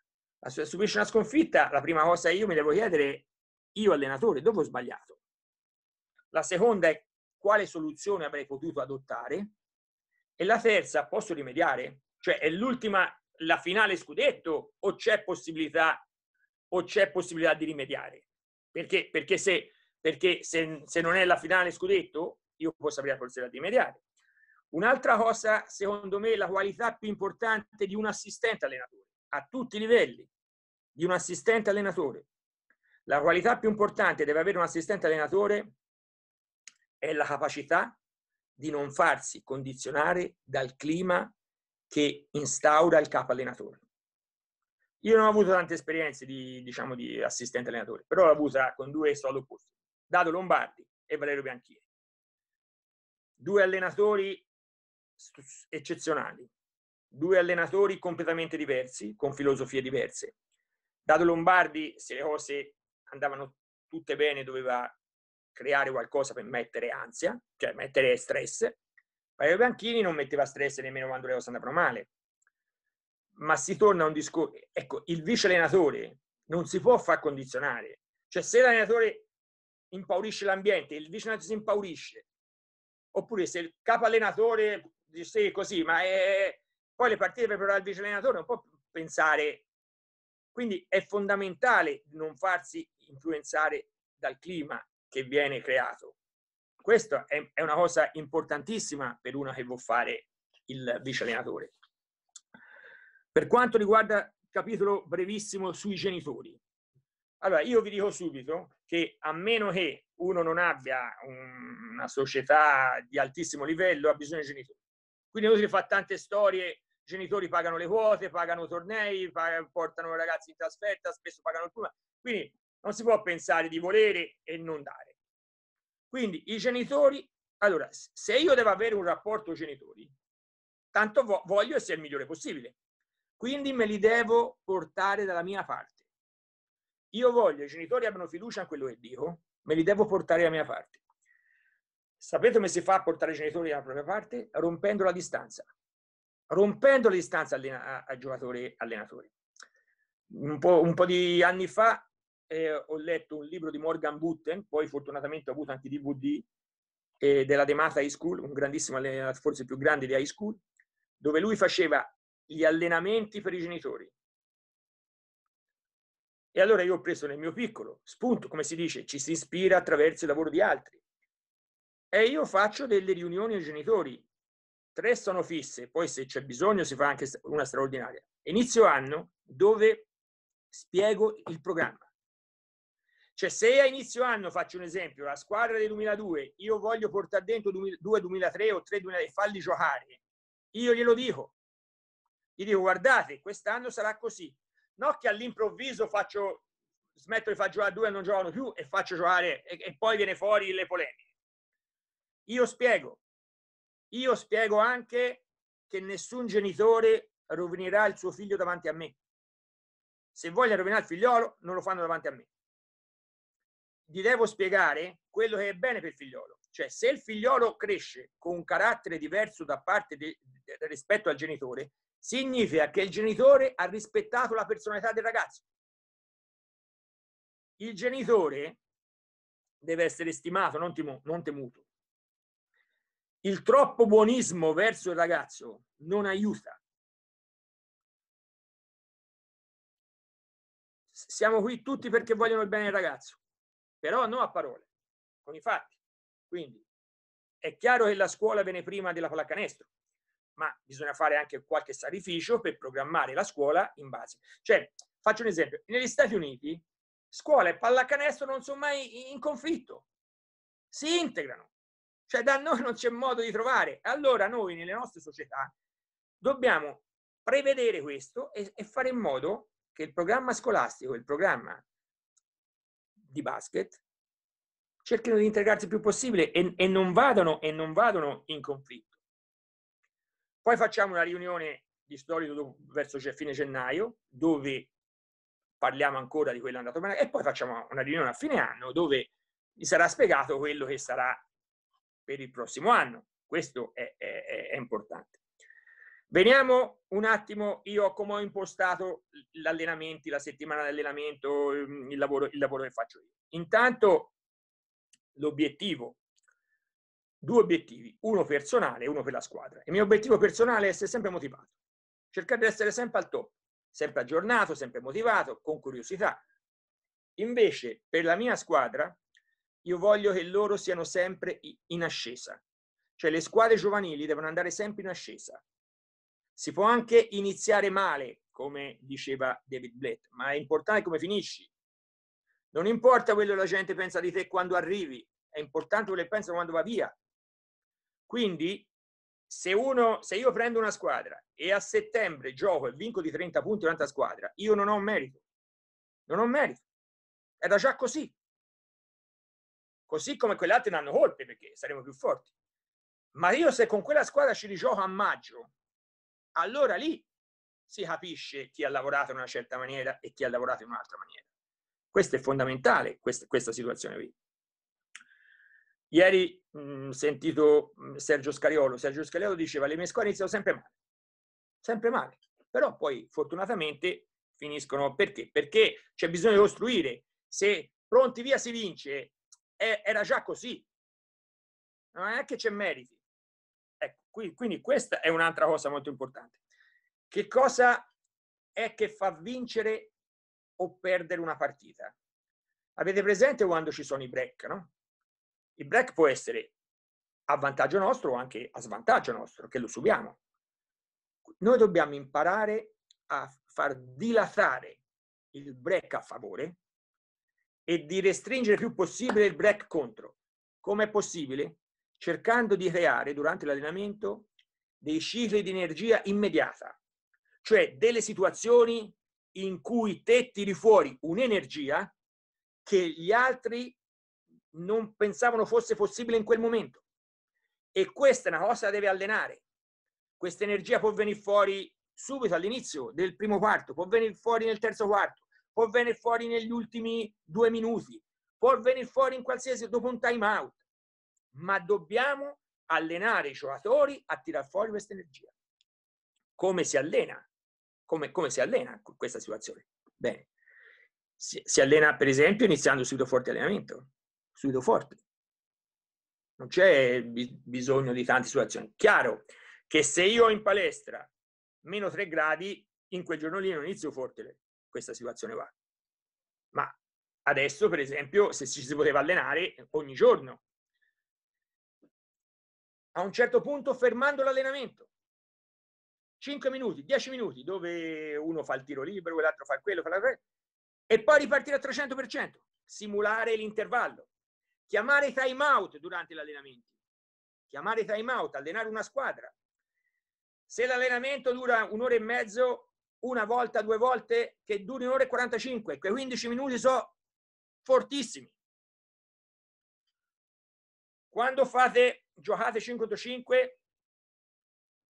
Speaker 1: se subisce una sconfitta, la prima cosa io mi devo chiedere, io allenatore, dove ho sbagliato? La seconda è quale soluzione avrei potuto adottare e la terza posso rimediare cioè è l'ultima la finale scudetto o c'è possibilità o c'è possibilità di rimediare perché, perché, se, perché se, se non è la finale scudetto io posso avere la possibilità di rimediare un'altra cosa secondo me la qualità più importante di un assistente allenatore a tutti i livelli di un assistente allenatore la qualità più importante deve avere un assistente allenatore è la capacità di non farsi condizionare dal clima che instaura il capo allenatore. Io non ho avuto tante esperienze di, diciamo, di assistente allenatore, però l'ho avuta con due solo opposti, Dado Lombardi e Valerio Bianchini. Due allenatori eccezionali, due allenatori completamente diversi, con filosofie diverse. Dado Lombardi, se le cose andavano tutte bene, doveva creare qualcosa per mettere ansia, cioè mettere stress. Mario Bianchini non metteva stress nemmeno quando le cose andavano male. Ma si torna a un discorso, ecco, il vice allenatore non si può far condizionare. Cioè se l'allenatore impaurisce l'ambiente, il vice allenatore si impaurisce, oppure se il capo allenatore dice così, ma è... poi le partite per provare il vice allenatore non può pensare. Quindi è fondamentale non farsi influenzare dal clima che viene creato. Questa è, una cosa importantissima per uno che vuole fare il vice allenatore. Per quanto riguarda il capitolo brevissimo sui genitori, allora io vi dico subito che a meno che uno non abbia una società di altissimo livello, ha bisogno di genitori. Quindi si fa tante storie genitori pagano le quote, pagano tornei, portano i ragazzi in trasferta, spesso pagano il pullman. Quindi non si può pensare di volere e non dare. Quindi i genitori, allora, se io devo avere un rapporto genitori, tanto voglio essere il migliore possibile. Quindi me li devo portare dalla mia parte. Io voglio, i genitori abbiano fiducia in quello che dico, me li devo portare dalla mia parte. Sapete come si fa a portare i genitori dalla propria parte? Rompendo la distanza. Rompendo la distanza al giocatore allenatore. Un po', un po', di anni fa eh, ho letto un libro di Morgan Butten, poi fortunatamente ho avuto anche DVD eh, della De Mata High School, un grandissimo allenatore, forse il più grande di high school, dove lui faceva gli allenamenti per i genitori. E allora io ho preso nel mio piccolo, spunto, come si dice, ci si ispira attraverso il lavoro di altri. E io faccio delle riunioni ai genitori, tre sono fisse, poi se c'è bisogno si fa anche una straordinaria. Inizio anno dove spiego il programma cioè, se a inizio anno, faccio un esempio, la squadra del 2002, io voglio portare dentro 2-2003 o 3-2003 e farli giocare, io glielo dico. Gli dico, guardate, quest'anno sarà così. Non che all'improvviso faccio, smetto di far giocare due e non giocano più e faccio giocare e, e poi viene fuori le polemiche. Io spiego. Io spiego anche che nessun genitore rovinerà il suo figlio davanti a me. Se vogliono rovinare il figliolo, non lo fanno davanti a me gli devo spiegare quello che è bene per il figliolo. Cioè, se il figliolo cresce con un carattere diverso da parte de, rispetto al genitore, significa che il genitore ha rispettato la personalità del ragazzo. Il genitore deve essere stimato, non, timo, non temuto. Il troppo buonismo verso il ragazzo non aiuta. Siamo qui tutti perché vogliono il bene del ragazzo però non a parole, con i fatti. Quindi è chiaro che la scuola viene prima della pallacanestro, ma bisogna fare anche qualche sacrificio per programmare la scuola in base. Cioè, faccio un esempio, negli Stati Uniti scuola e pallacanestro non sono mai in conflitto, si integrano. Cioè da noi non c'è modo di trovare. Allora noi nelle nostre società dobbiamo prevedere questo e, e fare in modo che il programma scolastico, il programma di basket cerchino di integrarsi il più possibile e, e, non vadano, e, non vadano, in conflitto. Poi facciamo una riunione di solito verso fine gennaio, dove parliamo ancora di quello andato bene, e poi facciamo una riunione a fine anno dove vi sarà spiegato quello che sarà per il prossimo anno. Questo è, è, è importante. Veniamo un attimo io come ho impostato l'allenamento, la settimana di allenamento, ehm, il lavoro, il lavoro che faccio io. Intanto l'obiettivo, due obiettivi, uno personale e uno per la squadra. Il mio obiettivo personale è essere sempre motivato, cercare di essere sempre al top, sempre aggiornato, sempre motivato, con curiosità. Invece per la mia squadra io voglio che loro siano sempre in ascesa, cioè le squadre giovanili devono andare sempre in ascesa si può anche iniziare male, come diceva David Blatt, ma è importante come finisci. Non importa quello che la gente pensa di te quando arrivi, è importante quello che pensa quando va via. Quindi, se, uno, se io prendo una squadra e a settembre gioco e vinco di 30 punti un'altra squadra, io non ho merito. Non ho merito. Era già così. Così come quelle altre ne hanno colpe perché saremo più forti. Ma io se con quella squadra ci rigioco a maggio, allora lì si capisce chi ha lavorato in una certa maniera e chi ha lavorato in un'altra maniera. Questo è fondamentale, questa, questa situazione qui. Ieri ho sentito Sergio Scariolo, Sergio Scariolo diceva le mie squadre iniziano sempre male, sempre male, però poi fortunatamente finiscono perché? Perché c'è bisogno di costruire, se pronti via si vince, è, eh, era già così, non è che c'è meriti, Ecco, quindi questa è un'altra cosa molto importante. Che cosa è che fa vincere o perdere una partita? Avete presente quando ci sono i break, no? Il break può essere a vantaggio nostro o anche a svantaggio nostro, che lo subiamo. Noi dobbiamo imparare a far dilatare il break a favore e di restringere il più possibile il break contro. Com'è possibile? cercando di creare durante l'allenamento dei cicli di energia immediata, cioè delle situazioni in cui te tiri fuori un'energia che gli altri non pensavano fosse possibile in quel momento. E questa è una cosa che deve allenare. Questa energia può venire fuori subito all'inizio del primo quarto, può venire fuori nel terzo quarto, può venire fuori negli ultimi due minuti, può venire fuori in qualsiasi dopo un time out ma dobbiamo allenare i giocatori a tirar fuori questa energia. Come si allena? Come, come si allena questa situazione? Bene, si, si allena per esempio iniziando subito forte allenamento, subito forte. Non c'è bi- bisogno di tante situazioni. Chiaro che se io ho in palestra meno 3 gradi, in quel giorno lì non inizio forte questa situazione va. Ma adesso, per esempio, se ci si poteva allenare ogni giorno, a un certo punto fermando l'allenamento. 5 minuti, 10 minuti, dove uno fa il tiro libero, l'altro fa quello, fa la... e poi ripartire al 300%, simulare l'intervallo, chiamare time out durante l'allenamento, chiamare time out, allenare una squadra. Se l'allenamento dura un'ora e mezzo, una volta, due volte, che duri un'ora e 45, quei 15 minuti sono fortissimi. Quando fate giocate 5 5,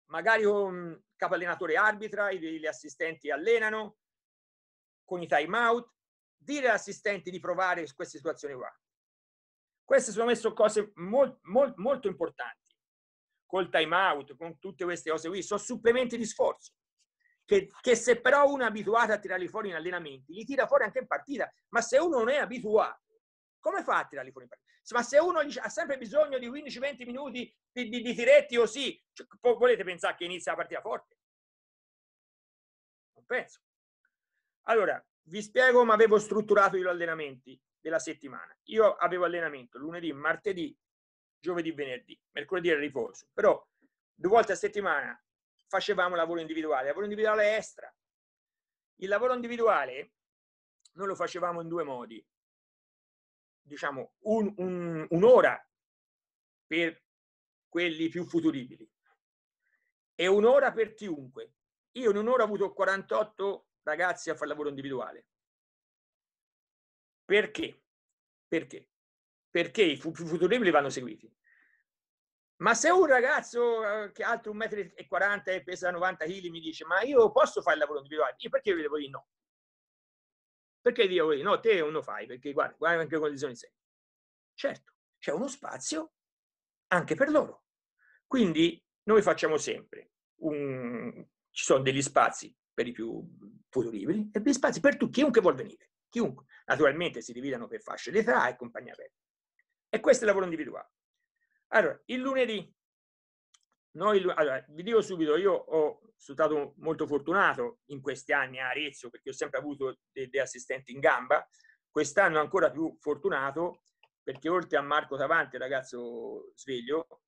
Speaker 1: magari un capo allenatore arbitra, gli assistenti allenano, con i time out, dire agli assistenti di provare queste situazioni qua. Queste sono messe cose molto, molto, molto importanti, col time out, con tutte queste cose qui, sono supplementi di sforzo. Che, che, se però uno è abituato a tirarli fuori in allenamenti, li tira fuori anche in partita, ma se uno non è abituato, come fa a tirarli fuori in partita? ma se uno ha sempre bisogno di 15-20 minuti di, di, di tiretti così, cioè, volete pensare che inizia la partita forte? Non penso. Allora, vi spiego come avevo strutturato gli allenamenti della settimana. Io avevo allenamento lunedì, martedì, giovedì, venerdì, mercoledì era riposo, però due volte a settimana facevamo lavoro individuale, lavoro individuale extra. Il lavoro individuale noi lo facevamo in due modi diciamo,
Speaker 2: un, un,
Speaker 1: un'ora per quelli più futuribili e un'ora per chiunque. Io in un'ora ho avuto 48 ragazzi a fare lavoro individuale. Perché? Perché? Perché i più futuribili vanno seguiti. Ma se un ragazzo eh, che è alto 1,40 m e pesa 90 kg mi dice ma io posso fare il lavoro individuale? Io perché io gli devo dire no? Perché dico, no, te non lo fai, perché guarda, guarda anche le condizioni serie. Certo, c'è uno spazio anche per loro. Quindi noi facciamo sempre, un... ci sono degli spazi per i più futuribili e degli spazi per tutti, chiunque vuol venire, chiunque. Naturalmente si dividono per fasce d'età e compagnia bella. E questo è il lavoro individuale. Allora, il lunedì noi, allora, vi dico subito, io ho, sono stato molto fortunato in questi anni a Arezzo perché ho sempre avuto dei de assistenti in gamba, quest'anno ancora più fortunato perché oltre a Marco Davanti, ragazzo sveglio,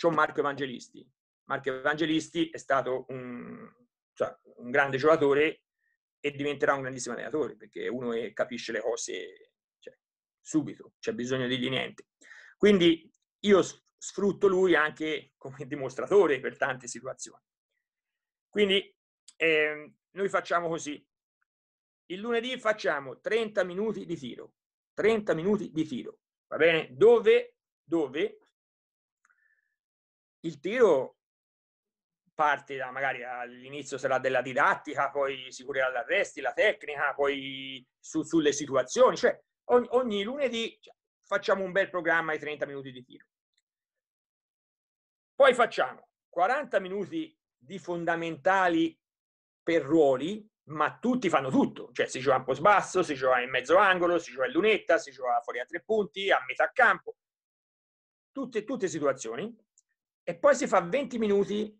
Speaker 1: c'ho Marco Evangelisti. Marco Evangelisti è stato un, cioè, un grande giocatore e diventerà un grandissimo allenatore perché uno capisce le cose cioè, subito, c'è bisogno di niente. Quindi io sfrutto lui anche come dimostratore per tante situazioni. Quindi eh, noi facciamo così. Il lunedì facciamo 30 minuti di tiro, 30 minuti di tiro, va bene? Dove, dove il tiro parte da, magari all'inizio sarà della didattica, poi si curerà l'arresti, la tecnica, poi su, sulle situazioni, cioè ogni, ogni lunedì cioè, facciamo un bel programma di 30 minuti di tiro. Poi facciamo 40 minuti di fondamentali per ruoli, ma tutti fanno tutto, cioè si gioca un post basso, si gioca in mezzo angolo, si gioca in lunetta, si gioca fuori a tre punti, a metà campo, tutte, tutte situazioni. E poi si fa 20 minuti,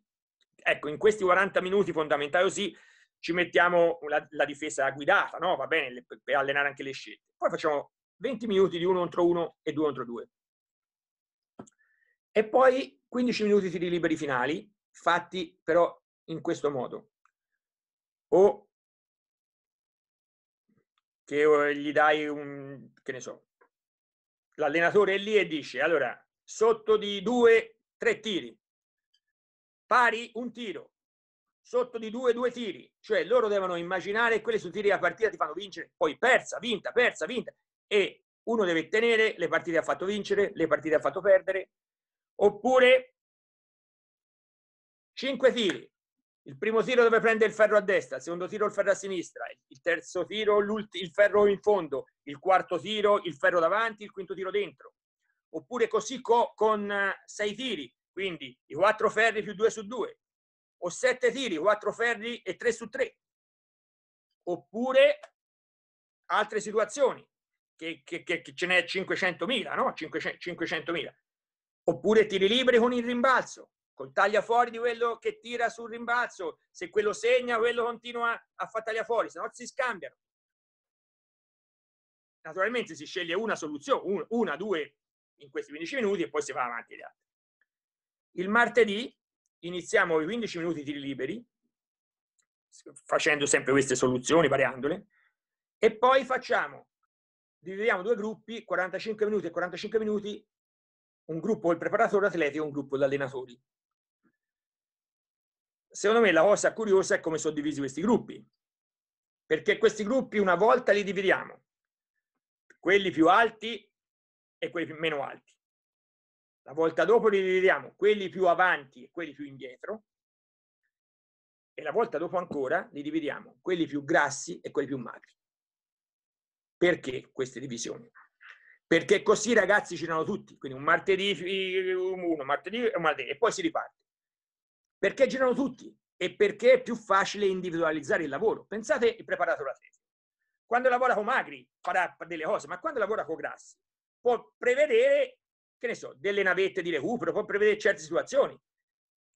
Speaker 1: ecco, in questi 40 minuti fondamentali così ci mettiamo la, la difesa guidata, no? Va bene, le, per allenare anche le scelte. Poi facciamo 20 minuti di uno contro uno e due contro due. E poi 15 minuti di tiri liberi finali, fatti però in questo modo. O che eh, gli dai un, che ne so, l'allenatore è lì e dice, allora, sotto di due, tre tiri, pari un tiro, sotto di due, due tiri. Cioè loro devono immaginare quelli su tiri a partita ti fanno vincere, poi persa, vinta, persa, vinta. E uno deve tenere le partite ha fatto vincere, le partite ha fatto perdere, oppure 5 tiri. Il primo tiro dove prende il ferro a destra, il secondo tiro il ferro a sinistra, il terzo tiro il ferro in fondo, il quarto tiro il ferro davanti, il quinto tiro dentro. Oppure così co con 6 eh, tiri, quindi i 4 ferri più 2 su 2, o 7 tiri, 4 ferri e 3 su 3. Oppure altre situazioni, che, che, che ce n'è 500.000, no? 500.000. Oppure tiri liberi con il rimbalzo, col taglia fuori di quello che tira sul rimbalzo. Se quello segna, quello continua a far taglia fuori, se no si scambiano. Naturalmente si sceglie una soluzione, una, due in questi 15 minuti e poi si va avanti le altre. Il martedì iniziamo i 15 minuti tiri liberi, facendo sempre queste soluzioni, variandole, e poi facciamo, dividiamo due gruppi, 45 minuti e 45 minuti, un gruppo il preparatore atletico e un gruppo di allenatori. Secondo me la cosa curiosa è come sono divisi questi gruppi, perché questi gruppi una volta li dividiamo, quelli più alti e quelli meno alti. La volta dopo li dividiamo quelli più avanti e quelli più indietro e la volta dopo ancora li dividiamo quelli più grassi e quelli più magri. Perché queste divisioni? perché così i ragazzi c'erano tutti, quindi un martedì, uno martedì e un martedì, e poi si riparte. Perché girano tutti e perché è più facile individualizzare il lavoro. Pensate il preparatore atletico. Quando lavora con Magri farà delle cose, ma quando lavora con Grassi può prevedere, che ne so, delle navette di recupero, può prevedere certe situazioni.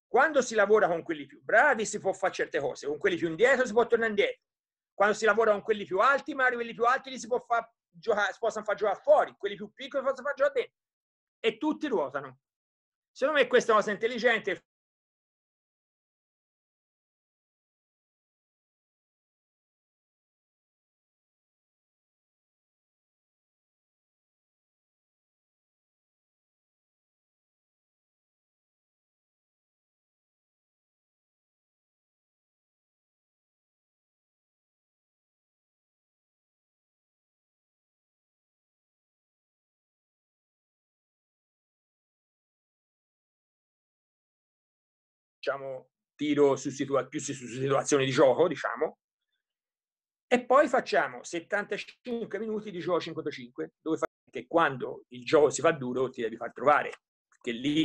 Speaker 1: Quando si lavora con quelli più bravi si può fare certe cose, con quelli più indietro si può tornare indietro. Quando si lavora con quelli più alti, magari quelli più alti li si può fare gioca- possono far giocare fuori, quelli più piccoli possono
Speaker 3: far giocare dentro e tutti ruotano. Secondo me questa è una cosa intelligente facciamo tiro su situa- più su situazioni di gioco, diciamo,
Speaker 1: e poi facciamo 75 minuti di gioco 55, dove che quando il gioco si fa duro ti devi far trovare, perché lì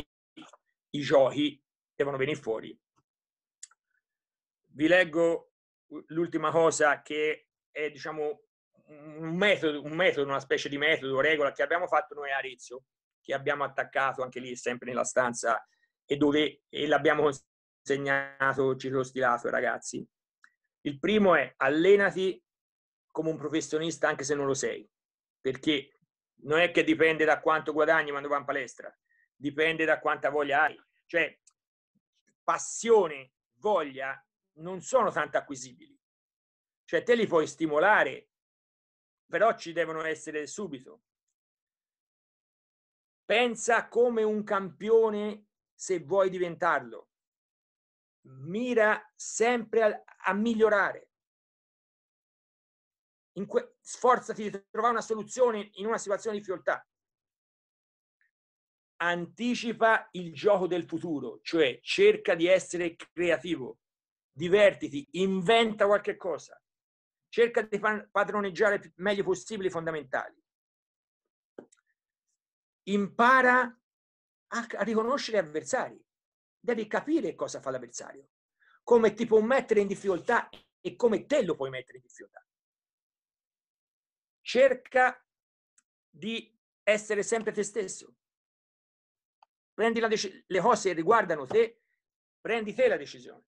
Speaker 1: i giochi devono venire fuori. Vi leggo l'ultima cosa che è, diciamo, un metodo, un metodo, una specie di metodo, regola che abbiamo fatto noi a Arezzo, che abbiamo attaccato anche lì, sempre nella stanza, e dove e l'abbiamo insegnato, Stilato ai ragazzi. Il primo è allenati come un professionista anche se non lo sei, perché non è che dipende da quanto guadagni quando vai in palestra, dipende da quanta voglia hai. Cioè, passione, voglia non sono tanto acquisibili. Cioè, te li puoi stimolare, però ci devono essere subito. Pensa come un campione se vuoi diventarlo mira sempre a, a migliorare. Que, sforzati di trovare una soluzione in una situazione di difficoltà. Anticipa il gioco del futuro, cioè cerca di essere creativo, divertiti, inventa qualche cosa, cerca di padroneggiare il meglio possibile i fondamentali. Impara a, a riconoscere gli avversari, devi capire cosa fa l'avversario, come ti può mettere in difficoltà e come te lo puoi mettere in difficoltà. Cerca di essere sempre te stesso. Prendi le cose che riguardano te, prendi te la decisione.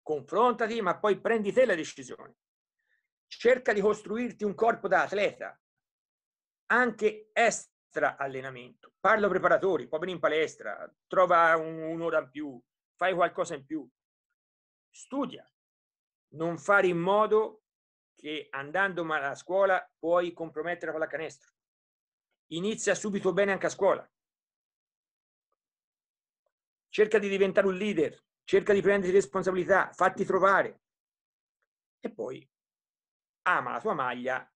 Speaker 1: Confrontati, ma poi prendi te la decisione. Cerca di costruirti un corpo da atleta, anche essere extra allenamento. Parlo preparatori, può venire in palestra, trova un'ora in più, fai qualcosa in più. Studia. Non fare in modo che andando male a scuola puoi compromettere con la canestro. Inizia subito bene anche a scuola. Cerca di diventare un leader, cerca di prendere responsabilità, fatti trovare. E poi ama la tua maglia,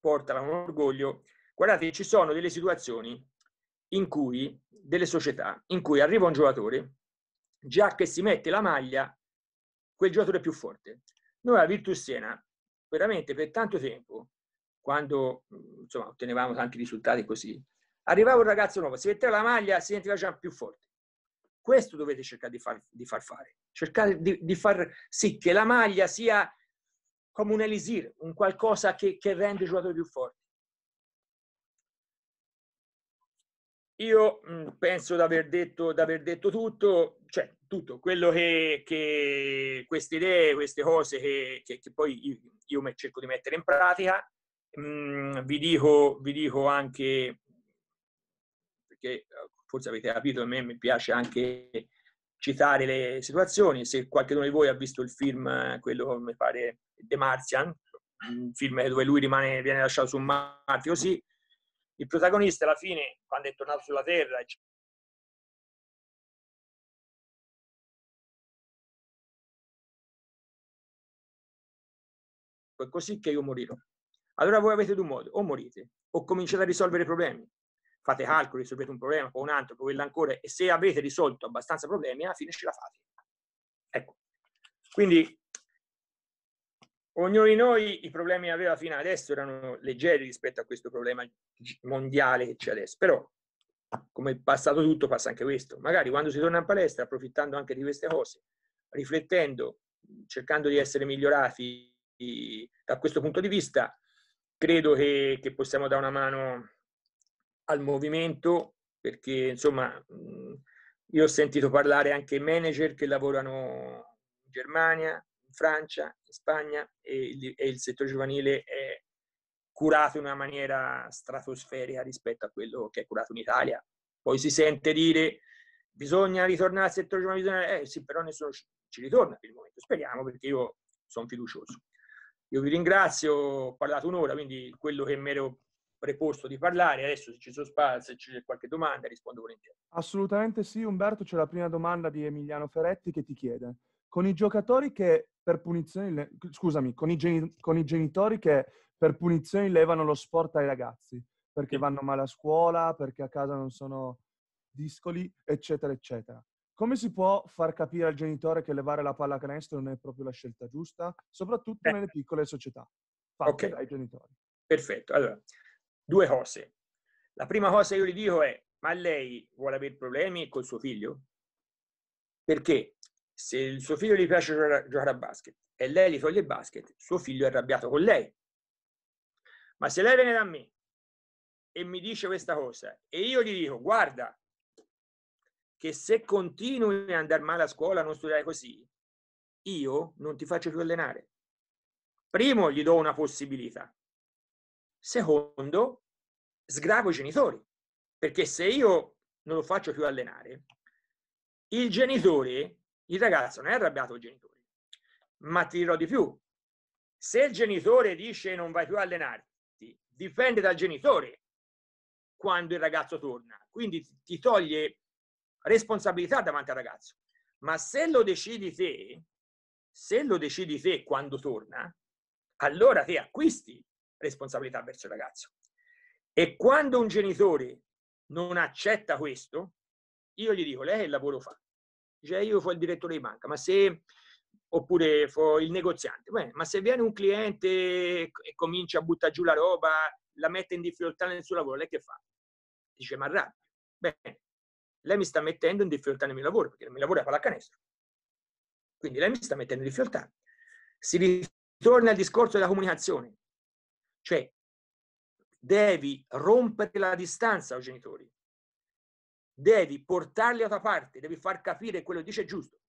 Speaker 1: portala con orgoglio Guardate, ci sono delle situazioni in cui, delle società, in cui arriva un giocatore, già che si mette la maglia, quel giocatore è più forte. Noi a Virtus Siena, veramente per tanto tempo, quando insomma, ottenevamo tanti risultati così, arrivava un ragazzo nuovo, si metteva la maglia, si sentiva già più forte. Questo dovete cercare di far, di far fare, cercare di, di, far sì che la maglia sia come un elisir, un qualcosa che, che rende il giocatore più forte. Io mh, mhmm, penso di aver detto, detto, tutto, cioè tutto quello che, che queste idee, queste cose che, che, che poi io, io, cerco di mettere in pratica. Mh, mhmm, vi, dico, vi dico anche, perché eh, forse avete capito, a me mi piace anche citare le situazioni. Se qualcuno di voi ha visto il film, quello mi pare The Martian, un film dove lui rimane, viene lasciato su Marte così, il protagonista alla fine,
Speaker 3: quando è tornato sulla Terra, è
Speaker 1: così che io morirò. Allora voi avete due modi, o morite, o cominciate a risolvere i problemi. Fate calcoli, risolvete un problema, poi un altro, poi quello ancora, e se avete risolto abbastanza problemi, alla fine ce la fate. Ecco. Quindi Ognuno di noi i problemi che aveva fino adesso erano leggeri rispetto a questo problema mondiale che c'è adesso, però come è passato tutto passa anche questo. Magari quando si torna in palestra, approfittando anche di queste cose, riflettendo, cercando di essere migliorati da questo punto di vista, credo che, che possiamo dare una mano al movimento perché insomma io ho sentito parlare anche manager che lavorano in Germania, Francia, in Spagna e il, e il settore giovanile è curato in una maniera stratosferica rispetto a quello che è curato in Italia. Poi si sente dire bisogna ritornare al settore giovanile, eh sì, però nessuno ci ritorna per il momento, speriamo perché io sono fiducioso. Io vi ringrazio, ho parlato un'ora, quindi quello che mi ero preposto di parlare, adesso se ci sono spazio, se c'è qualche domanda rispondo volentieri.
Speaker 2: Assolutamente sì, Umberto, c'è la prima domanda di Emiliano Ferretti che ti chiede con i giocatori che per punizioni, scusami, con i, geni, con i genitori che per punizioni levano lo sport ai ragazzi, perché sì. vanno male a scuola, perché a casa non sono discoli, eccetera, eccetera. Come si può far capire al genitore che levare la pallacanestro non è proprio la scelta giusta, soprattutto eh. nelle piccole società Ok, dai
Speaker 1: genitori? Perfetto. Allora, due cose. La prima cosa che io gli dico è, ma lei vuole avere problemi col suo figlio? Perché se il suo figlio gli piace giocare a basket e lei gli toglie il basket, suo figlio è arrabbiato con lei. Ma se lei viene da me e mi dice questa cosa e io gli dico guarda che se continui a andare male a scuola, non studiare così, io non ti faccio più allenare. Primo, gli do una possibilità. Secondo, sgravo i genitori. Perché se io non lo faccio più allenare, il genitore il ragazzo non è arrabbiato con i genitori. Ma ti dirò di più. Se il genitore dice non vai più a allenarti, dipende dal genitore quando il ragazzo torna. Quindi ti toglie responsabilità davanti al ragazzo. Ma se lo decidi te, se lo decidi te quando torna, allora te acquisti responsabilità verso il ragazzo. E quando un genitore non accetta questo, io gli dico, lei il lavoro fa. Dice, eh, io fo il direttore di banca, ma se, oppure fo il negoziante. Beh, ma se viene un cliente e comincia a buttare giù la roba, la mette in difficoltà nel suo lavoro, lei che fa? Dice, ma arrabbia. Bene, lei mi sta mettendo in difficoltà nel mio lavoro, perché il mio lavoro è pallacanestro. Quindi lei mi sta mettendo in difficoltà. Si ritorna al discorso della comunicazione. Cioè, devi rompere la distanza ai genitori devi portarli a una parte, devi far capire quello che dice giusto.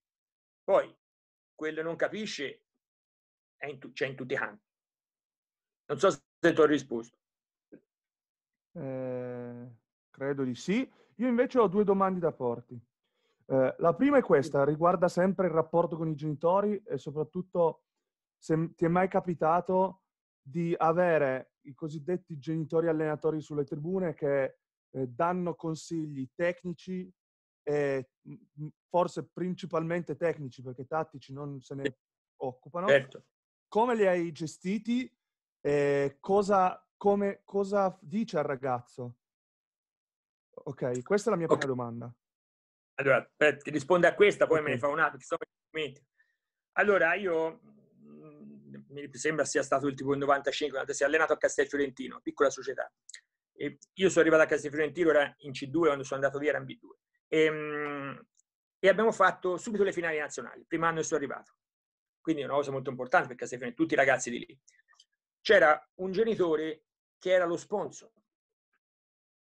Speaker 1: Poi, quello non capisce, c'è in, tu, cioè in tutti i campi. Non so se ti ho risposto.
Speaker 2: Eh, credo di sì. Io invece ho due domande da porti. Eh, la prima è questa, riguarda sempre il rapporto con i genitori e soprattutto se ti è mai capitato di avere i cosiddetti genitori allenatori sulle tribune che eh, danno consigli tecnici, e forse principalmente tecnici perché tattici non se ne occupano. Certo. Come li hai gestiti? Eh, cosa, come, cosa dice al ragazzo? Ok, questa è la mia okay. prima domanda.
Speaker 1: Allora, per, ti rispondo a questa, poi okay. me ne fa un'altra. Allora, io mm, mi sembra sia stato il tipo 95, quando si è allenato a Castel Fiorentino, piccola società. E io sono arrivato a Castel Fiorentino, era in C2, quando sono andato via era in B2. E, ehm, e abbiamo fatto subito le finali nazionali, prima anno che sono arrivato. Quindi è una cosa molto importante per Castel Fiorentino, tutti i ragazzi di lì. C'era un genitore che era lo sponsor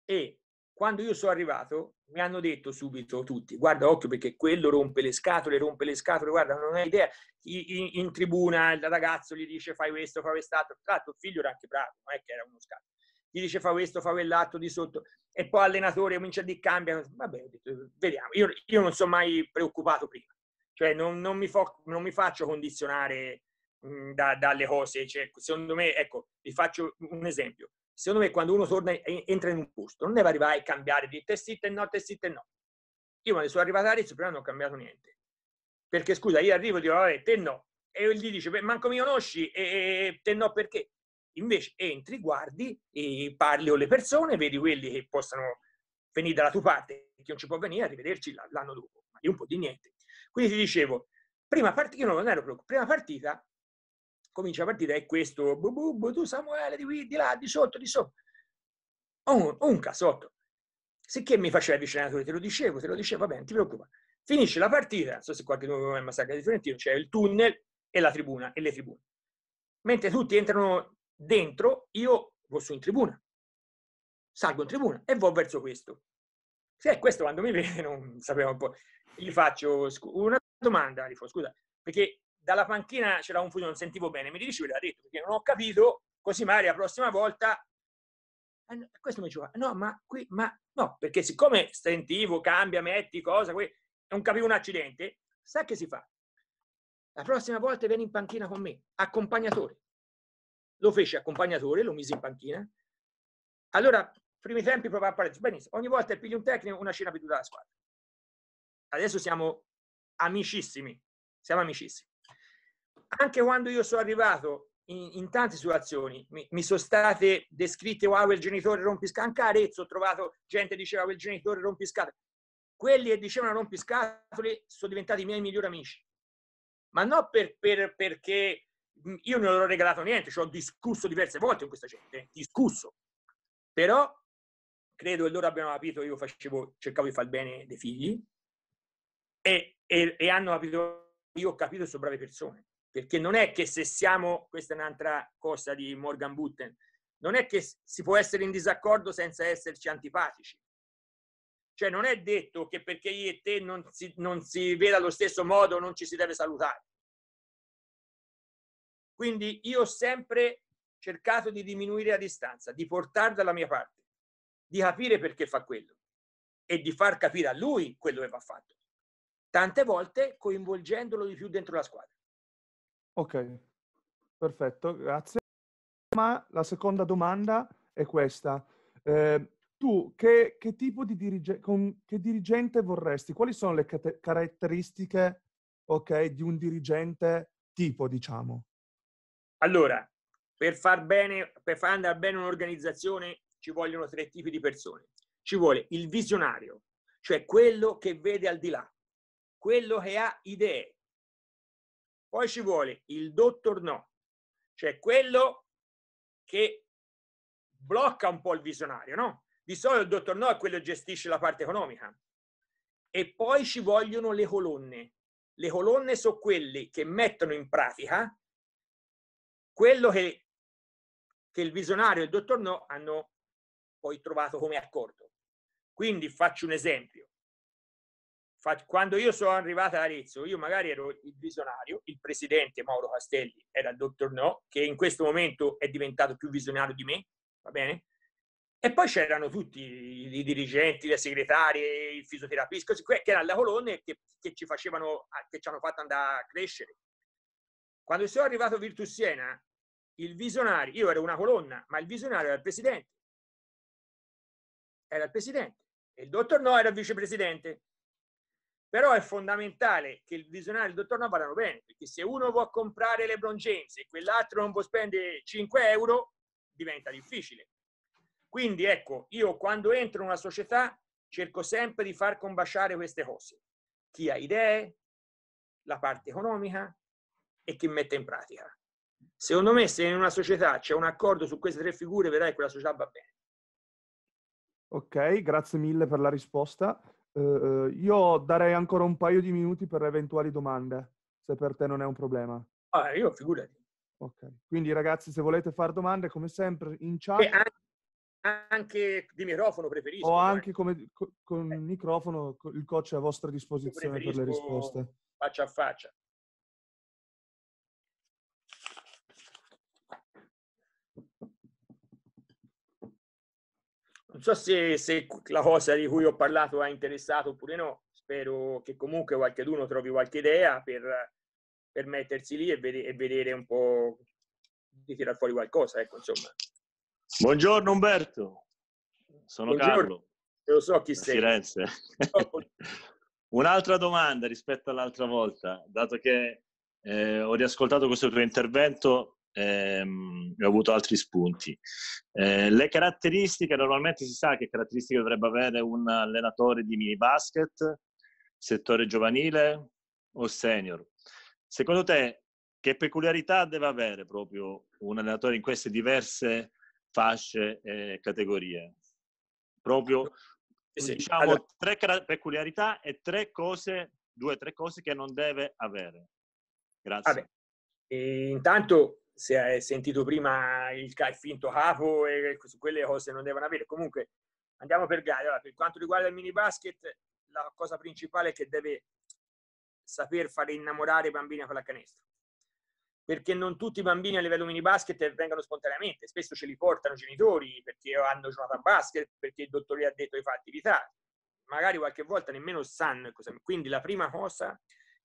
Speaker 1: e quando io sono arrivato mi hanno detto subito tutti guarda occhio perché quello rompe le scatole rompe le scatole guarda non hai idea in, in tribuna il ragazzo gli dice fai questo fai quest'altro tra l'altro il figlio era anche bravo non è che era uno scatolo gli dice fa questo, fa quell'atto di sotto, e poi allenatore comincia a dire cambia, vabbè, vediamo. Io, io non sono mai preoccupato prima, cioè non, non, mi, fo, non mi, faccio condizionare mh, da, dalle cose, cioè, secondo me, ecco, vi faccio un esempio. Secondo me quando uno torna, entra in un posto, non deve arrivare a cambiare di testite e no, testite e no. Io quando sono arrivato a Arezzo però non ho cambiato niente. Perché scusa, io arrivo e dico, vabbè, te no. E gli dice, manco mi conosci, e, e te no perché? Invece entri, guardi, parli con le persone, vedi quelli che possono venire dalla tua parte, che non ci può venire, arrivederci l'anno dopo. Ma io un po' di niente. Quindi ti dicevo, prima partita, io non ero preoccupato, prima partita, comincia la partita, è questo, bu, bu, bu, tu Samuele, di qui, di là, di sotto, di sotto, Un, un casotto. Sicché mi faceva il te lo dicevo, te lo dicevo, va bene, ti preoccupa. Finisce la partita, non so se qualcuno nome è massacra di Fiorentino, c'è cioè il tunnel e la tribuna, e le tribune. Mentre tutti entrano dentro io vado su in tribuna, salgo in tribuna e vado verso questo. Se è questo quando mi vede [LAUGHS] non sapevo un po'. Gli faccio una domanda, gli faccio, scusa, perché dalla panchina c'era un fuso, non sentivo bene, mi dici l'ha detto, perché non ho capito, così magari la prossima volta... Ah, questo mi diceva, no, ma qui, ma no, perché siccome sentivo, cambia, metti, cosa, qui, non capivo un accidente, sa che si fa? La prossima volta vieni in panchina con me, accompagnatore lo fece accompagnatore, lo mise in panchina. Allora, primi tempi provava a pareggio, benissimo. Ogni volta che pigli un tecnico, una cena più la squadra. Adesso siamo amicissimi, siamo amicissimi. Anche quando io sono arrivato in, in tante situazioni, mi, mi, sono state descritte, wow, il genitore rompiscato. anche a Arezzo ho trovato gente che diceva, il genitore rompiscato. Quelli che dicevano rompiscatole sono diventati i miei migliori amici. Ma non per, per, perché io non ho regalato niente, ci ho discusso diverse volte con questa gente, discusso. Però credo che loro abbiano capito, io facevo, cercavo di far bene dei figli e, e, e hanno capito, io ho capito che sono brave persone. Perché non è che se siamo, questa è un'altra cosa di Morgan Butten, non è che si può essere in disaccordo senza esserci antipatici. Cioè non è detto che perché io e te non si, non si veda allo stesso modo non ci si deve salutare. Quindi io ho sempre cercato di diminuire la distanza, di portare dalla mia parte, di capire perché fa quello e di far capire a lui quello che va fatto. Tante volte coinvolgendolo di più dentro la squadra.
Speaker 2: Ok, perfetto, grazie. Ma la seconda domanda è questa. Eh, tu che, che, tipo di dirige, con, che dirigente vorresti? Quali sono le cate- caratteristiche okay, di un dirigente tipo, diciamo?
Speaker 1: Allora, per far bene, per far andare bene un'organizzazione ci vogliono tre tipi di persone. Ci vuole il visionario, cioè quello che vede al di là, quello che ha idee. Poi ci vuole il dottor no, cioè quello che blocca un po' il visionario, no? Di solito il dottor no è quello che gestisce la parte economica. E poi ci vogliono le colonne. Le colonne sono quelle che mettono in pratica quello che, che il visionario e il dottor No hanno poi trovato come accordo. Quindi faccio un esempio. Quando io sono arrivato ad Arezzo, io magari ero il visionario, il presidente Mauro Castelli era il dottor No, che in questo momento è diventato più visionario di me, va bene? E poi c'erano tutti i dirigenti, le segretarie, il fisioterapista, che erano alla colonna che, che, ci facevano, che ci hanno fatto andare a crescere. Quando sono arrivato a Virtus Siena, il visionario, io ero una colonna, ma il visionario era il presidente. Era il presidente. E il dottor No era il vicepresidente. Però è fondamentale che il visionario e il dottor No vadano bene, perché se uno vuole comprare LeBron James e quell'altro non può spendere 5 euro, diventa difficile. Quindi ecco, io quando entro in una società cerco sempre di far combaciare queste cose. Chi ha idee, la parte economica, e chi mette in pratica. Secondo me, se in una società c'è un accordo su queste tre figure, vedrai che quella società va bene.
Speaker 2: Ok, grazie mille per la risposta. Uh, io darei ancora un paio di minuti per eventuali domande, se per te non è un problema. Ah, io figurati. Ok, quindi ragazzi, se volete fare domande, come sempre, in chat... Anche,
Speaker 1: anche di microfono preferisco. O anche
Speaker 2: come, con il eh. microfono, il coach è a vostra disposizione per le risposte.
Speaker 1: Faccia a faccia. Non so se, se, la cosa di cui ho parlato ha interessato oppure no, spero che comunque qualcuno trovi qualche idea per, per mettersi lì e, vede, e, vedere un po' di tirar fuori
Speaker 3: qualcosa, ecco, insomma. Buongiorno Umberto, sono Buongiorno. Carlo. Lo so chi sei. Firenze. [LAUGHS] Un'altra domanda rispetto all'altra volta, dato che eh, ho riascoltato questo tuo intervento ehm, ho avuto altri spunti. Eh, le caratteristiche, normalmente si sa che caratteristiche dovrebbe avere un allenatore di mini basket, settore giovanile o senior. Secondo te che peculiarità deve avere proprio un allenatore in queste diverse fasce e categorie? Proprio ecco, sì, diciamo allora... tre peculiarità e tre cose, due o tre cose che non deve avere.
Speaker 1: Grazie. Vabbè. E intanto se hai sentito prima il, il finto capo e su quelle cose non devono avere. Comunque andiamo per gare. Allora, per quanto riguarda il mini basket, la cosa principale è che deve saper fare innamorare i bambini con la canestra. Perché non tutti i bambini a livello mini basket vengono spontaneamente, spesso ce li portano i genitori perché hanno giocato a basket, perché il dottore ha detto di fare attività, magari qualche volta nemmeno sanno cosa. Quindi la prima cosa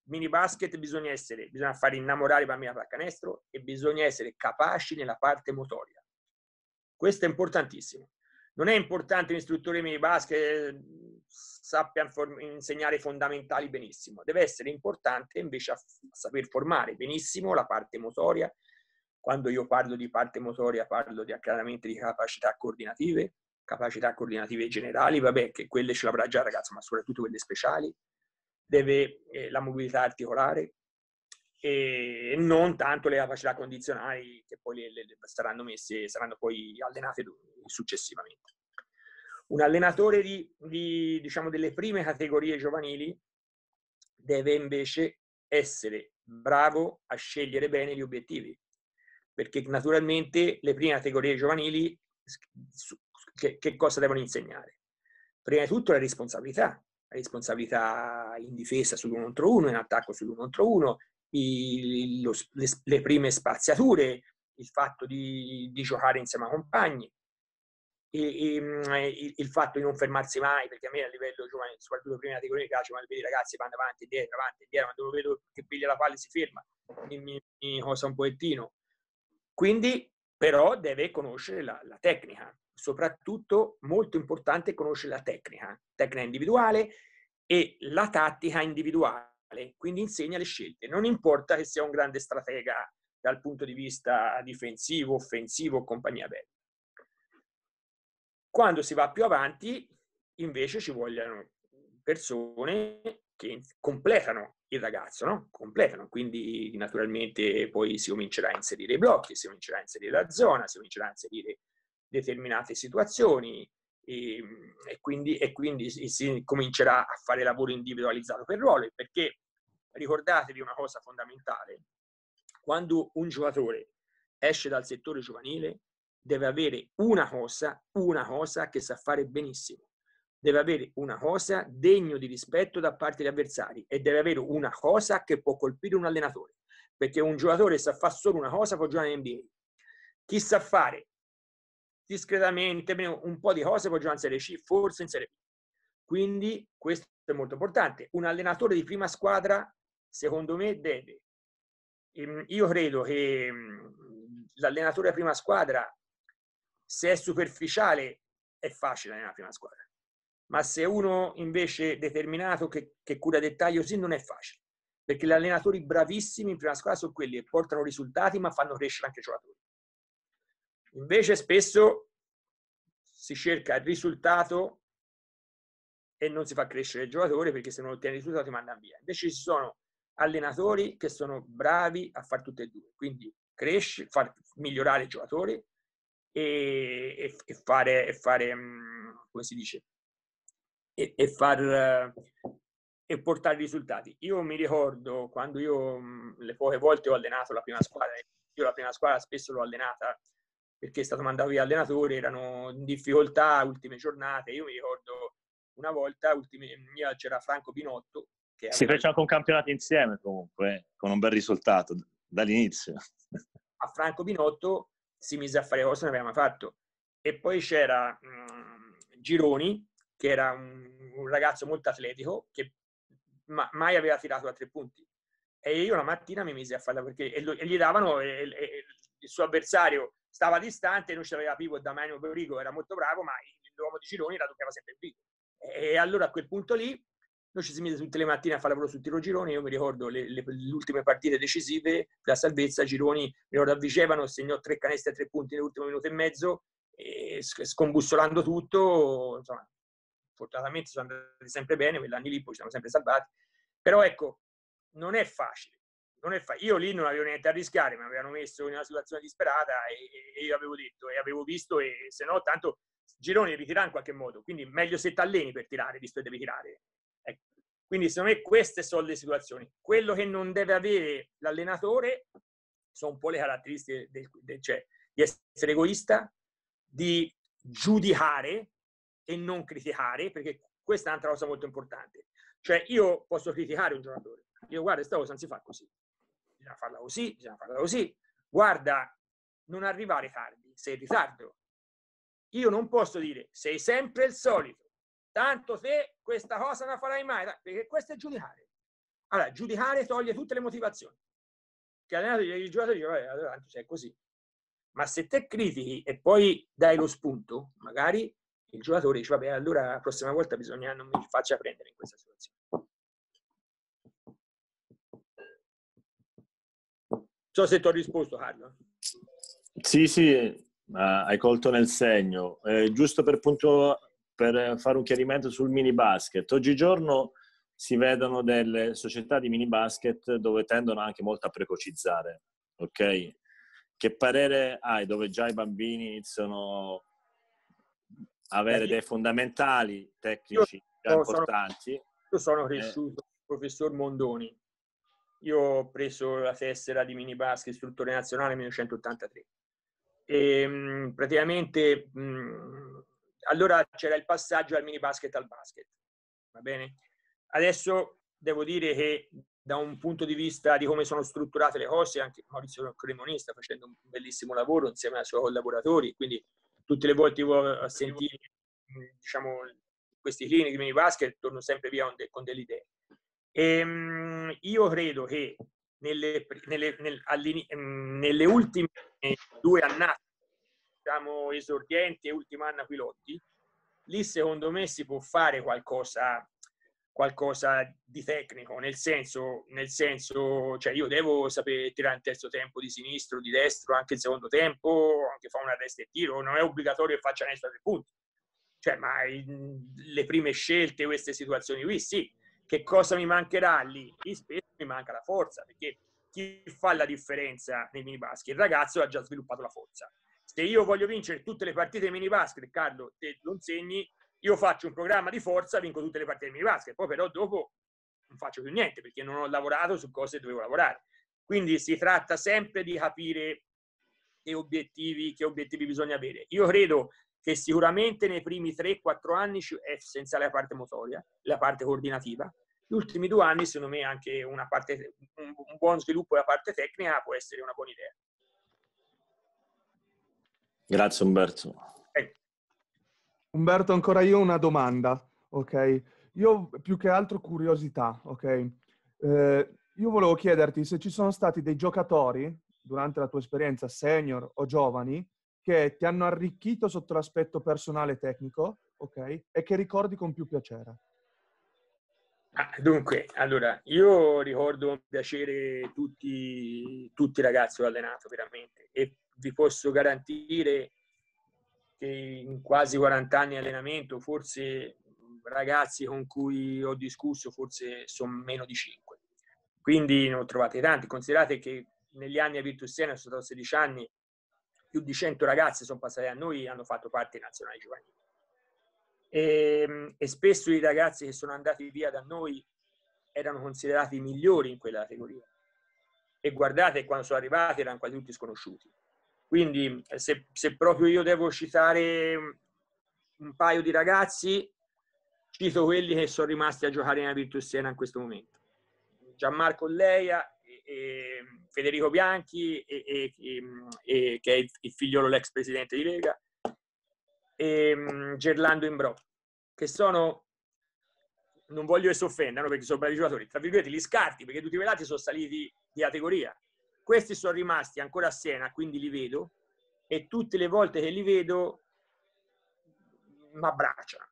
Speaker 1: mini basket bisogna essere, bisogna far innamorare i bambini a pallacanestro e bisogna essere capaci nella parte motoria. Questo è importantissimo. Non è importante un istruttore mini basket eh, sappia insegnare i fondamentali benissimo, deve essere importante invece a saper formare benissimo la parte motoria. Quando io parlo di parte motoria parlo di, chiaramente di capacità coordinative, capacità coordinative generali, vabbè che quelle ce l'avrà già il ragazzo, ma soprattutto quelle speciali, deve eh, la mobilità articolare e non tanto le capacità condizionali che poi le, le, saranno messe, saranno poi allenate successivamente. Un allenatore di, di, diciamo, delle prime categorie giovanili deve invece essere bravo a scegliere bene gli obiettivi, perché naturalmente le prime categorie giovanili che, che cosa devono insegnare? Prima di tutto la responsabilità, responsabilità in difesa sull'1 contro 1, in attacco sull'1 contro 1, le, le, prime spaziature, il fatto di, di giocare insieme a compagni, e, mm, e, il, il, fatto di non fermarsi mai, perché a me a livello giovane, soprattutto prima di calcio, quando vedi i ragazzi vanno avanti e dietro, avanti e dietro, quando vedo che piglia la palla e si ferma, mi, mi, cosa un pochettino. Quindi, però, deve conoscere la, la tecnica, soprattutto molto importante conoscere la tecnica, tecnica individuale e la tattica individuale, quindi insegna le scelte. Non importa che sia un grande stratega dal punto di vista difensivo, offensivo, o compagnia bella. Quando si va più avanti, invece ci vogliono persone che completano il ragazzo, no? completano, quindi naturalmente poi si comincerà a inserire i blocchi, si comincerà a inserire la zona, si comincerà a inserire determinate situazioni e, ehm, e quindi, e quindi si, comincerà a fare lavoro individualizzato per ruolo perché ricordatevi una cosa fondamentale quando un giocatore esce dal settore giovanile deve avere una cosa, una cosa che sa fare benissimo. Deve avere una cosa degno di rispetto da parte degli avversari e deve avere una cosa che può colpire un allenatore. Perché un giocatore sa fare solo una cosa può giocare in NBA. Chi sa fare discretamente un po' di cose poi giocare in Serie C, forse in Serie B. Quindi questo è molto importante. Un allenatore di prima squadra, secondo me, deve. Ehm, io credo che ehm, l'allenatore di prima squadra, se è superficiale, è facile allenare la prima squadra. Ma se uno invece determinato, che, che cura dettaglio, sì, non è facile. Perché gli allenatori bravissimi in prima squadra sono quelli che portano risultati ma fanno crescere anche i giocatori. Invece spesso si cerca il risultato e non si fa crescere il giocatore perché se non ottiene il risultato ti mandano via. Invece ci sono allenatori che sono bravi a fare tutte e due, quindi cresce, far migliorare il giocatore e, e, e fare, e fare, mm, come si dice, e, e, far, eh, e portare risultati. Io mi ricordo quando io mm, le poche volte ho allenato la prima squadra, io la prima squadra spesso l'ho allenata perché è stato mandato via allenatore, erano in difficoltà, ultime giornate. Io mi ricordo una volta, ultime, c'era Franco Pinotto. Che si fece
Speaker 3: anche un campionato insieme comunque, eh, con un bel risultato dall'inizio.
Speaker 1: A Franco Pinotto si mise a fare cose che non aveva mai fatto. E poi c'era mh, mm, Gironi, che era un, un, ragazzo molto atletico, che ma, mai aveva tirato a tre punti. E io la mattina mi mise a farla perché e, lo, e gli davano e, eh, e, eh, il suo avversario stava distante, non ce l'aveva pivot da Manuel Brigo, era molto bravo, ma l'uomo di Gironi la toccava sempre Brigo. E allora a quel punto lì, noi ci si mise tutte le mattine a fare lavoro sul tiro Gironi, io mi ricordo le, le, le ultime partite decisive, la salvezza, Gironi, mi ricordo a segnò tre canestre a tre punti nell'ultimo minuto e mezzo, e scombussolando tutto, insomma, fortunatamente sono andati sempre bene, quell'anno lì poi ci siamo sempre salvati, però ecco, non è facile, non è facile. Io lì non avevo niente a rischiare, mi avevano messo in una situazione disperata e, e io avevo detto e avevo visto e se no tanto Gironi devi tirare in qualche modo, quindi meglio se ti alleni per tirare, visto che devi tirare. Ecco. Quindi secondo me queste sono le situazioni. Quello che non deve avere l'allenatore sono un po' le caratteristiche del, del, cioè, di essere egoista, di giudicare e non criticare, perché questa è un'altra cosa molto importante. Cioè io posso criticare un giocatore, io guarda, questa cosa non si fa così, bisogna farla così, bisogna farla così. Guarda, non arrivare tardi, sei in ritardo. Io non posso dire sei sempre il solito, tanto te questa cosa non farai mai, perché questo è giudicare. Allora, giudicare toglie tutte le motivazioni. Che allenatore il giocatore dice, vabbè, allora tanto sei così. Ma se te critichi e poi dai lo spunto, magari il giocatore dice, vabbè, allora la prossima volta bisogna non mi faccia prendere in questa situazione. so se ti ho risposto, Carlo.
Speaker 3: Sì, sì, hai colto nel segno. Eh, giusto per, punto, per fare un chiarimento sul mini basket, oggigiorno si vedono delle società di mini basket dove tendono anche molto a precocizzare, ok? Che parere hai dove già i bambini iniziano a avere eh, dei fondamentali tecnici io, importanti?
Speaker 1: Sono, io sono cresciuto,
Speaker 3: eh. professor Mondoni,
Speaker 1: io ho preso la tessera di mini basket istruttore nazionale 1983. E, ehm, praticamente mh, mm, allora c'era il passaggio dal mini basket al basket, va bene? Adesso devo dire che da un punto di vista di come sono strutturate le cose, anche Maurizio Cremoni sta facendo un bellissimo lavoro insieme ai suoi collaboratori, quindi tutte le volte a sentire mm, diciamo, questi clinici di mini basket torno sempre via con delle idee. Ehm, io credo che nelle, nelle, nel, mhmm, nelle ultime due annate, diciamo esordienti e ultima anno Quilotti, lì secondo me si può fare qualcosa qualcosa di tecnico, nel senso, nel senso, cioè io devo sapere tirare il terzo tempo di sinistro, di destro, anche il secondo tempo, anche fare una testa e tiro, non è obbligatorio che faccia nessuno tre punti. Cioè, ma mhmm, le prime scelte, queste situazioni qui, sì, che cosa mi mancherà lì? Lì spesso mi manca la forza, perché chi fa la differenza nei mini basket? Il ragazzo ha già sviluppato la forza. Se io voglio vincere tutte le partite mini basket, Carlo, te lo insegni, io faccio un programma di forza, vinco tutte le partite mini basket, poi però dopo non faccio più niente perché non ho lavorato su cose dovevo lavorare. Quindi si tratta sempre di capire che obiettivi, che obiettivi bisogna avere. Io credo che sicuramente nei primi 3-4 anni è senza la parte motoria, la parte coordinativa. Gli ultimi due anni, secondo me, anche una parte, un buon sviluppo della parte tecnica può essere una buona idea.
Speaker 2: Grazie Umberto. Eh. Umberto, ancora io una domanda, ok? Io più che altro curiosità, ok? Eh, io volevo chiederti se ci sono stati dei giocatori durante la tua esperienza, senior o giovani, che ti hanno arricchito sotto l'aspetto personale e tecnico, ok? E che ricordi con più piacere?
Speaker 1: dunque, allora, io ricordo con piacere tutti, tutti i ragazzi che ho allenato, veramente, e vi posso garantire che in quasi 40 anni di allenamento, forse ragazzi con cui ho discusso, forse sono meno di 5. Quindi ne ho trovate tanti. Considerate che negli anni a Virtus Siena sono stato 16 anni, più di 100 ragazze sono passate a noi e hanno fatto parte nazionale giovanile. E, ehm, e, spesso i ragazzi che sono andati via da noi erano considerati i migliori in quella categoria. E guardate, quando sono arrivati erano quasi tutti sconosciuti. Quindi eh, se, se proprio io devo citare un paio di ragazzi, cito quelli che sono rimasti a giocare nella Virtus Siena in questo momento. Gianmarco Leia Ehm, Federico Bianchi, e, ehm, e, che è il, il figliolo l'ex presidente di Lega, e ehm, Gerlando Imbro, che sono, non voglio che si offendano perché sono bravi giocatori, tra virgolette li scarti perché tutti i velati sono saliti di categoria. Questi sono rimasti ancora a Siena, quindi li vedo e tutte le volte che li vedo mi abbracciano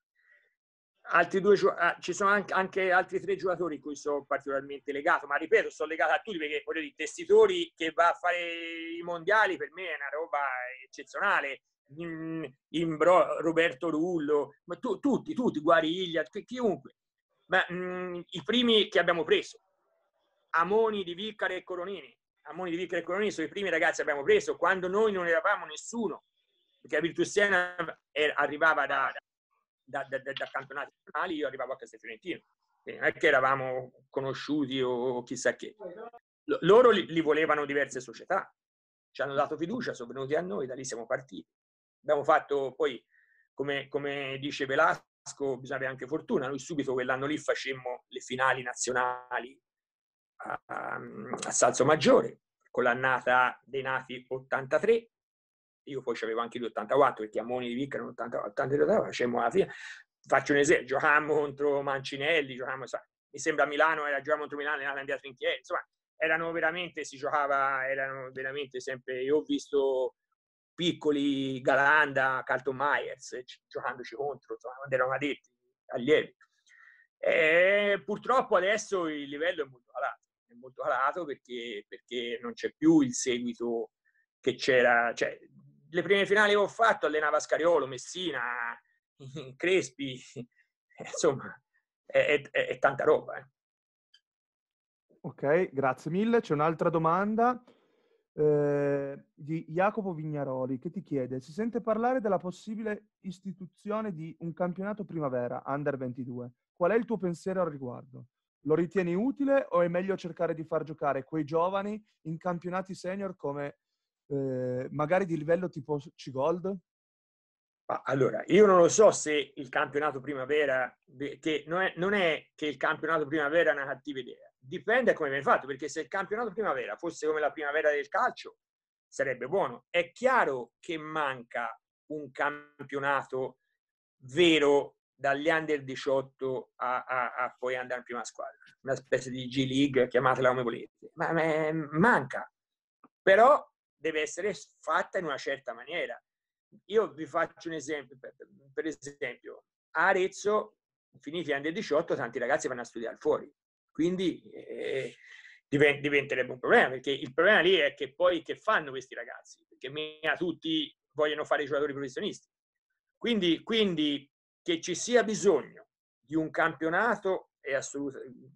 Speaker 1: altri due, eh, ci sono anche, altri tre giocatori in cui sono particolarmente legato, ma ripeto, sono legato a tutti perché voglio dire, Testitori che va a fare i mondiali per me è una roba eccezionale. Imbro, Roberto Rullo, ma tu, tutti, tutti, Guariglia, chiunque. Ma mh, mm, i primi che abbiamo preso, Amoni di Vicare e Coronini. Amoni di Vicare e Coronini sono i primi ragazzi che abbiamo preso quando noi non eravamo nessuno, perché la Virtus Siena arrivava da, da, da, da campionati nazionali, io arrivavo a Castel Fiorentino. non è che eravamo conosciuti o chissà che. Loro li, li volevano diverse società, ci hanno dato fiducia, sono venuti a noi, da lì siamo partiti. Abbiamo fatto poi, come, come dice Velasco, bisogna avere anche fortuna. Noi subito quell'anno lì facemmo le finali nazionali a, a, a Salso Maggiore, con l'annata dei nati 83, io poi avevo anche gli 84 perché a Moni di Vicca erano 84, facciamo la fine. Faccio un esempio, giocavamo contro Mancinelli, giocavamo, sa, mi sembra Milano, era, giocavamo contro Milano, e era via Trinchieri, insomma, erano veramente, si giocava, erano veramente sempre, io ho visto piccoli, Galanda, Carlton Myers, eh, giocandoci contro, insomma, quando erano addetti, allievi. E purtroppo adesso il livello è molto calato, è molto calato perché, perché non c'è più il seguito che c'era, cioè le prime finali che ho fatto allenava Scariolo, Messina, [LAUGHS] Crespi, [LAUGHS] insomma, è, è, è tanta roba. Eh.
Speaker 2: Ok, grazie mille. C'è un'altra domanda eh, di Jacopo Vignaroli che ti chiede, si sente parlare della possibile istituzione di un campionato primavera, Under 22. Qual è il tuo pensiero al riguardo? Lo ritieni utile o è meglio cercare di far giocare quei giovani in campionati senior come eh, magari di livello tipo C-Gold? Allora,
Speaker 1: io non lo so se il campionato primavera, che non è, non è che il campionato primavera è una cattiva idea, dipende da come viene fatto, perché se il campionato primavera fosse come la primavera del calcio, sarebbe buono. È chiaro che manca un campionato vero dagli under 18 a, a, a poi andare in prima squadra, una specie di G-League, chiamatela come volete, ma, ma manca. Però deve essere fatta in una certa maniera. Io vi faccio un esempio, per esempio, a Arezzo, finiti gli anni 18, tanti ragazzi vanno a studiare fuori, quindi eh, diventerebbe un problema, perché il problema lì è che poi che fanno questi ragazzi? Perché mea tutti vogliono fare i giocatori professionisti. Quindi, quindi che ci sia bisogno di un campionato è assolutamente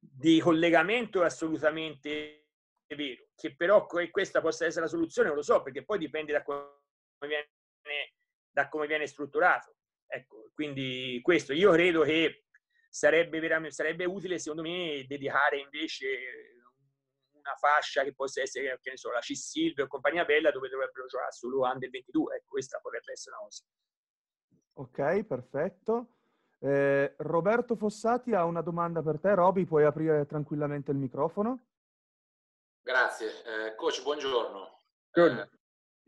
Speaker 1: di collegamento è assolutamente è vero. Che però questa possa essere la soluzione, non lo so, perché poi dipende da come viene, da come viene strutturato. Ecco, quindi questo. Io credo che sarebbe, veramente, sarebbe utile, secondo me, dedicare invece una fascia che possa essere, che ne so, la C Silvio e compagnia bella, dove dovrebbero giocare solo Under 22. Ecco, questa potrebbe essere una cosa.
Speaker 2: Ok, perfetto. Eh, Roberto Fossati ha una domanda per te. Roby, puoi aprire tranquillamente il microfono?
Speaker 1: Grazie. Eh, coach, buongiorno. Eh, mi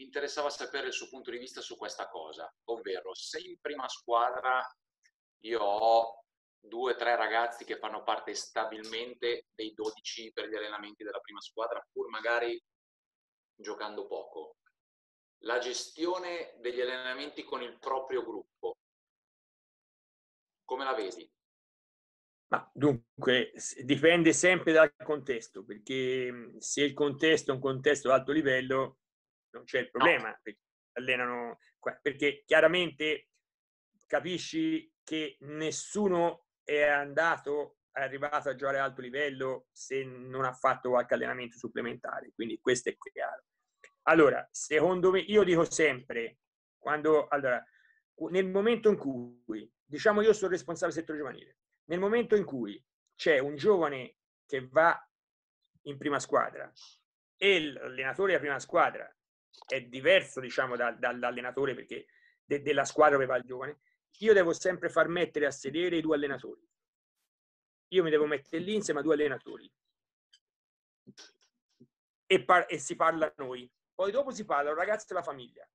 Speaker 1: interessava sapere il suo punto di vista su questa cosa, ovvero se in prima squadra io ho due o tre ragazzi che fanno parte stabilmente dei 12 per gli allenamenti della prima squadra, pur magari giocando poco. La gestione degli allenamenti con il proprio gruppo, come la vedi? Ma dunque dipende sempre dal contesto, perché mhmm, se il contesto è un contesto ad alto livello non c'è il problema, no. perché allenano qua, perché chiaramente capisci che nessuno è andato, è arrivato a giocare a alto livello se non ha fatto qualche allenamento supplementare, quindi questo è chiaro. Allora, secondo me, io dico sempre, quando, allora, nel momento in cui, diciamo io sono responsabile del settore giovanile, nel momento in cui c'è un giovane che va in prima squadra e l'allenatore della prima squadra è diverso, diciamo, da, dall'allenatore perché de, della squadra dove va il giovane, io devo sempre far mettere a sedere i due allenatori. Io mi devo mettere lì insieme a due allenatori. E, par- e si parla a noi. Poi dopo si parla al ragazzo e alla famiglia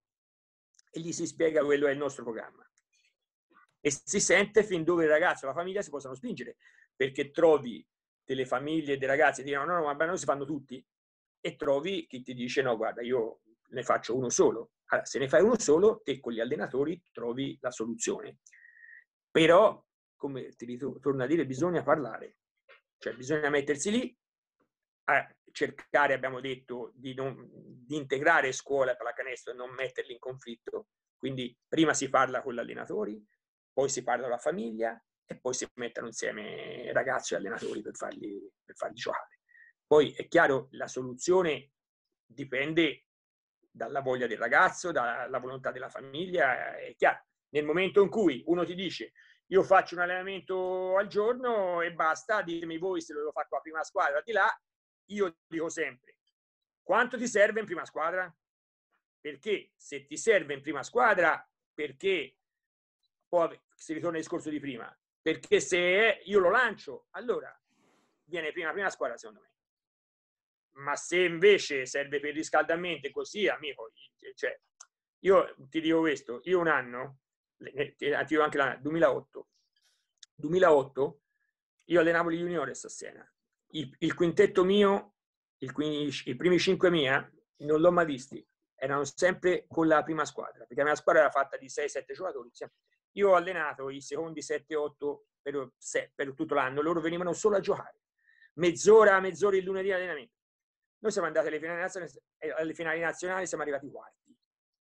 Speaker 1: e gli si spiega quello è il nostro programma e si sente fin dove il ragazzo e la famiglia si possono spingere, perché trovi delle famiglie, dei ragazzi che dicono no, no, ma noi si fanno tutti, e trovi chi ti dice no, guarda, io ne faccio uno solo. Allora, se ne fai uno solo, te con gli allenatori trovi la soluzione. Però, come ti ritorno a dire, bisogna parlare. Cioè, bisogna mettersi lì a cercare, abbiamo detto, di, non, di integrare scuola e pallacanestro e non metterli in conflitto. Quindi prima si parla con gli allenatori, poi si parla alla famiglia e poi si mettono insieme ragazzi e allenatori per fargli, per farli giocare. Poi è chiaro, la soluzione dipende dalla voglia del ragazzo, dalla volontà della famiglia, è chiaro. Nel momento in cui uno ti dice io faccio un allenamento al giorno e basta, ditemi voi se lo devo fare con prima squadra di là, io dico sempre quanto ti serve in prima squadra? Perché se ti serve in prima squadra, perché può, si ritorna al discorso di prima, perché se è, io lo lancio, allora viene prima prima squadra secondo me. Ma se invece serve per riscaldamento così, amico, cioè, io ti dico questo, io un anno, ti dico anche l'anno, 2008, 2008 io allenavo gli juniores a Siena. Il, il quintetto mio, il, 15, i primi cinque mia, non l'ho mai visti erano sempre con la prima squadra, perché la mia squadra era fatta di 6-7 giocatori, sempre. Io ho allenato i secondi 7-8 per, per, tutto l'anno, loro venivano solo a giocare. Mezz'ora, mezz'ora il lunedì allenamento. Noi siamo andati alle finali nazionali, eh, alle finali nazionali siamo arrivati quarti.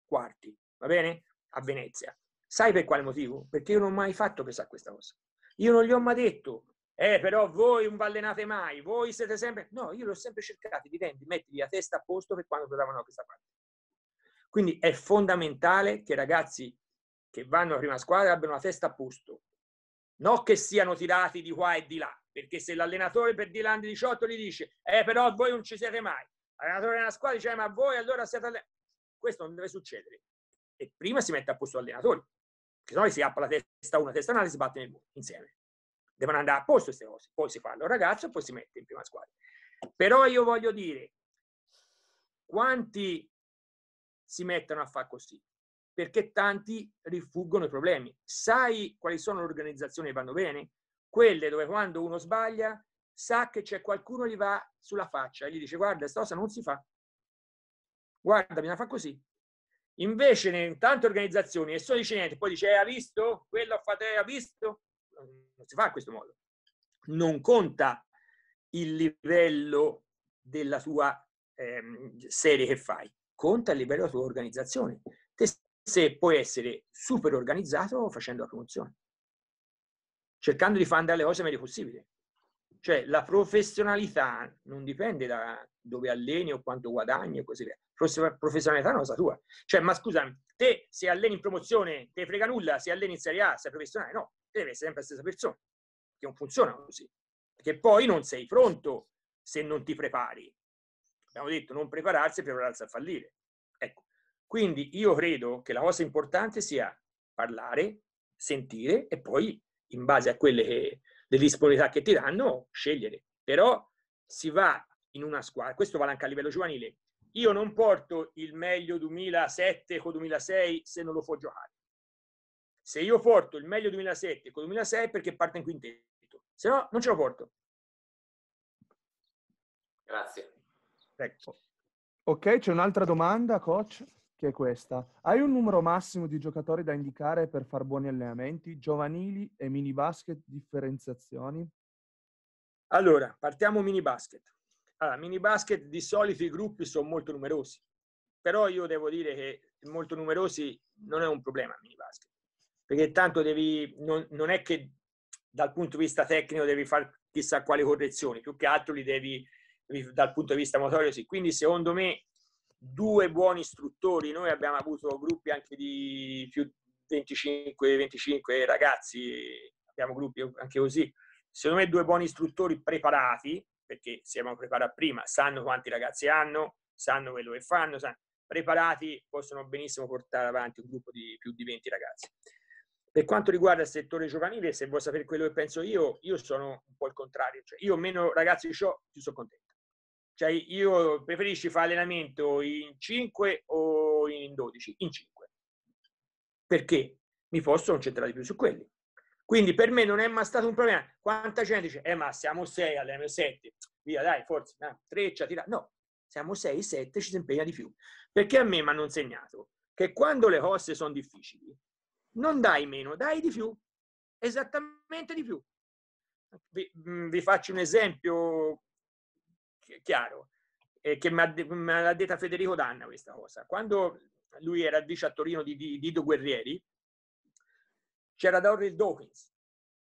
Speaker 1: Quarti, va bene? A Venezia. Sai per quale motivo? Perché io non ho mai fatto chissà questa cosa. Io non gli ho mai detto, eh, però voi non vallenate mai, voi siete sempre... No, io l'ho sempre cercato di rendi, mettergli la testa a posto per quando provavano a questa parte. Quindi è fondamentale che i ragazzi che vanno a prima squadra abbiano la testa a posto, non che siano tirati di qua e di là, perché se l'allenatore per di là di 18 gli dice eh però voi non ci siete mai, l'allenatore della squadra dice eh, ma voi allora siete allenati, questo non deve succedere. E prima si mette a posto l'allenatore, se no si appa la testa una, la testa un'altra e si batte nel muro insieme. Devono andare a posto queste cose, poi si fa fanno ragazzo e poi si mette in prima squadra. Però io voglio dire, quanti si mettono a fare così? perché tanti rifuggono i problemi. Sai quali sono le organizzazioni che vanno bene? Quelle dove quando uno sbaglia sa che c'è qualcuno che gli va sulla faccia e gli dice guarda, questa cosa non si fa. Guarda, bisogna fare così. Invece in tante organizzazioni e nessuno dice niente, poi dice eh, ha visto, quello ha fate, eh, ha visto. Non si fa in questo modo. Non conta il livello della tua ehm, serie che fai, conta il livello della tua organizzazione se puoi essere super organizzato facendo la promozione, cercando di far andare le cose meglio possibile. Cioè la professionalità non dipende da dove alleni o quanto guadagni e così via. Professionalità è una cosa tua. Cioè, ma scusami, te se alleni in promozione, te frega nulla, se alleni in Serie A, sei professionale, no, te devi essere sempre la stessa persona, che non funziona così. Perché poi non sei pronto se non ti prepari. Abbiamo detto non prepararsi è prepararsi a fallire. Ecco, quindi io credo che la cosa importante sia parlare, sentire e poi in base a quelle che, le disponibilità che ti danno scegliere. Però si va in una squadra, questo vale anche a livello giovanile. Io non porto il meglio 2007 con 2006 se non lo può giocare. Se io porto il meglio 2007 con 2006 perché parte in quintetto, se no non ce lo porto. Grazie. Ecco.
Speaker 2: Ok, c'è un'altra domanda, coach? che è questa. Hai un numero massimo di giocatori da indicare per far buoni allenamenti, giovanili e mini basket differenziazioni?
Speaker 1: Allora, partiamo mini basket. Allora, mini basket di solito i gruppi sono molto numerosi, però io devo dire che molto numerosi non è un problema mini basket, perché tanto devi, non, non è che dal punto di vista tecnico devi fare chissà quali correzioni, più che altro li devi dal punto di vista motorio sì. Quindi secondo me due buoni istruttori. Noi abbiamo avuto gruppi anche di più 25-25 ragazzi, abbiamo gruppi anche così. Secondo me due buoni istruttori preparati, perché siamo preparati prima, sanno quanti ragazzi hanno, sanno quello che fanno, sanno. preparati possono benissimo portare avanti un gruppo di più di 20 ragazzi. Per quanto riguarda il settore giovanile, se vuoi sapere quello che penso io, io sono un po' il contrario. Cioè, io meno ragazzi ho, più sono contento. Cioè io preferisci fare allenamento in 5 o in 12? In 5. Perché mi posso concentrare di più su quelli. Quindi per me non è mai stato un problema. Quanta gente dice, eh ma siamo 6, alleniamo 7. Via dai, forza, no, treccia, tira. No, siamo 6, 7, ci si impegna di più. Perché a me mi hanno insegnato che quando le cose sono difficili, non dai meno, dai di più. Esattamente di più. Vi, mhmm, vi faccio un esempio chiaro, eh, che me l'ha detta Federico Danna questa cosa. Quando lui era vice a Torino di, di Dido Guerrieri, c'era Dorrell Dawkins.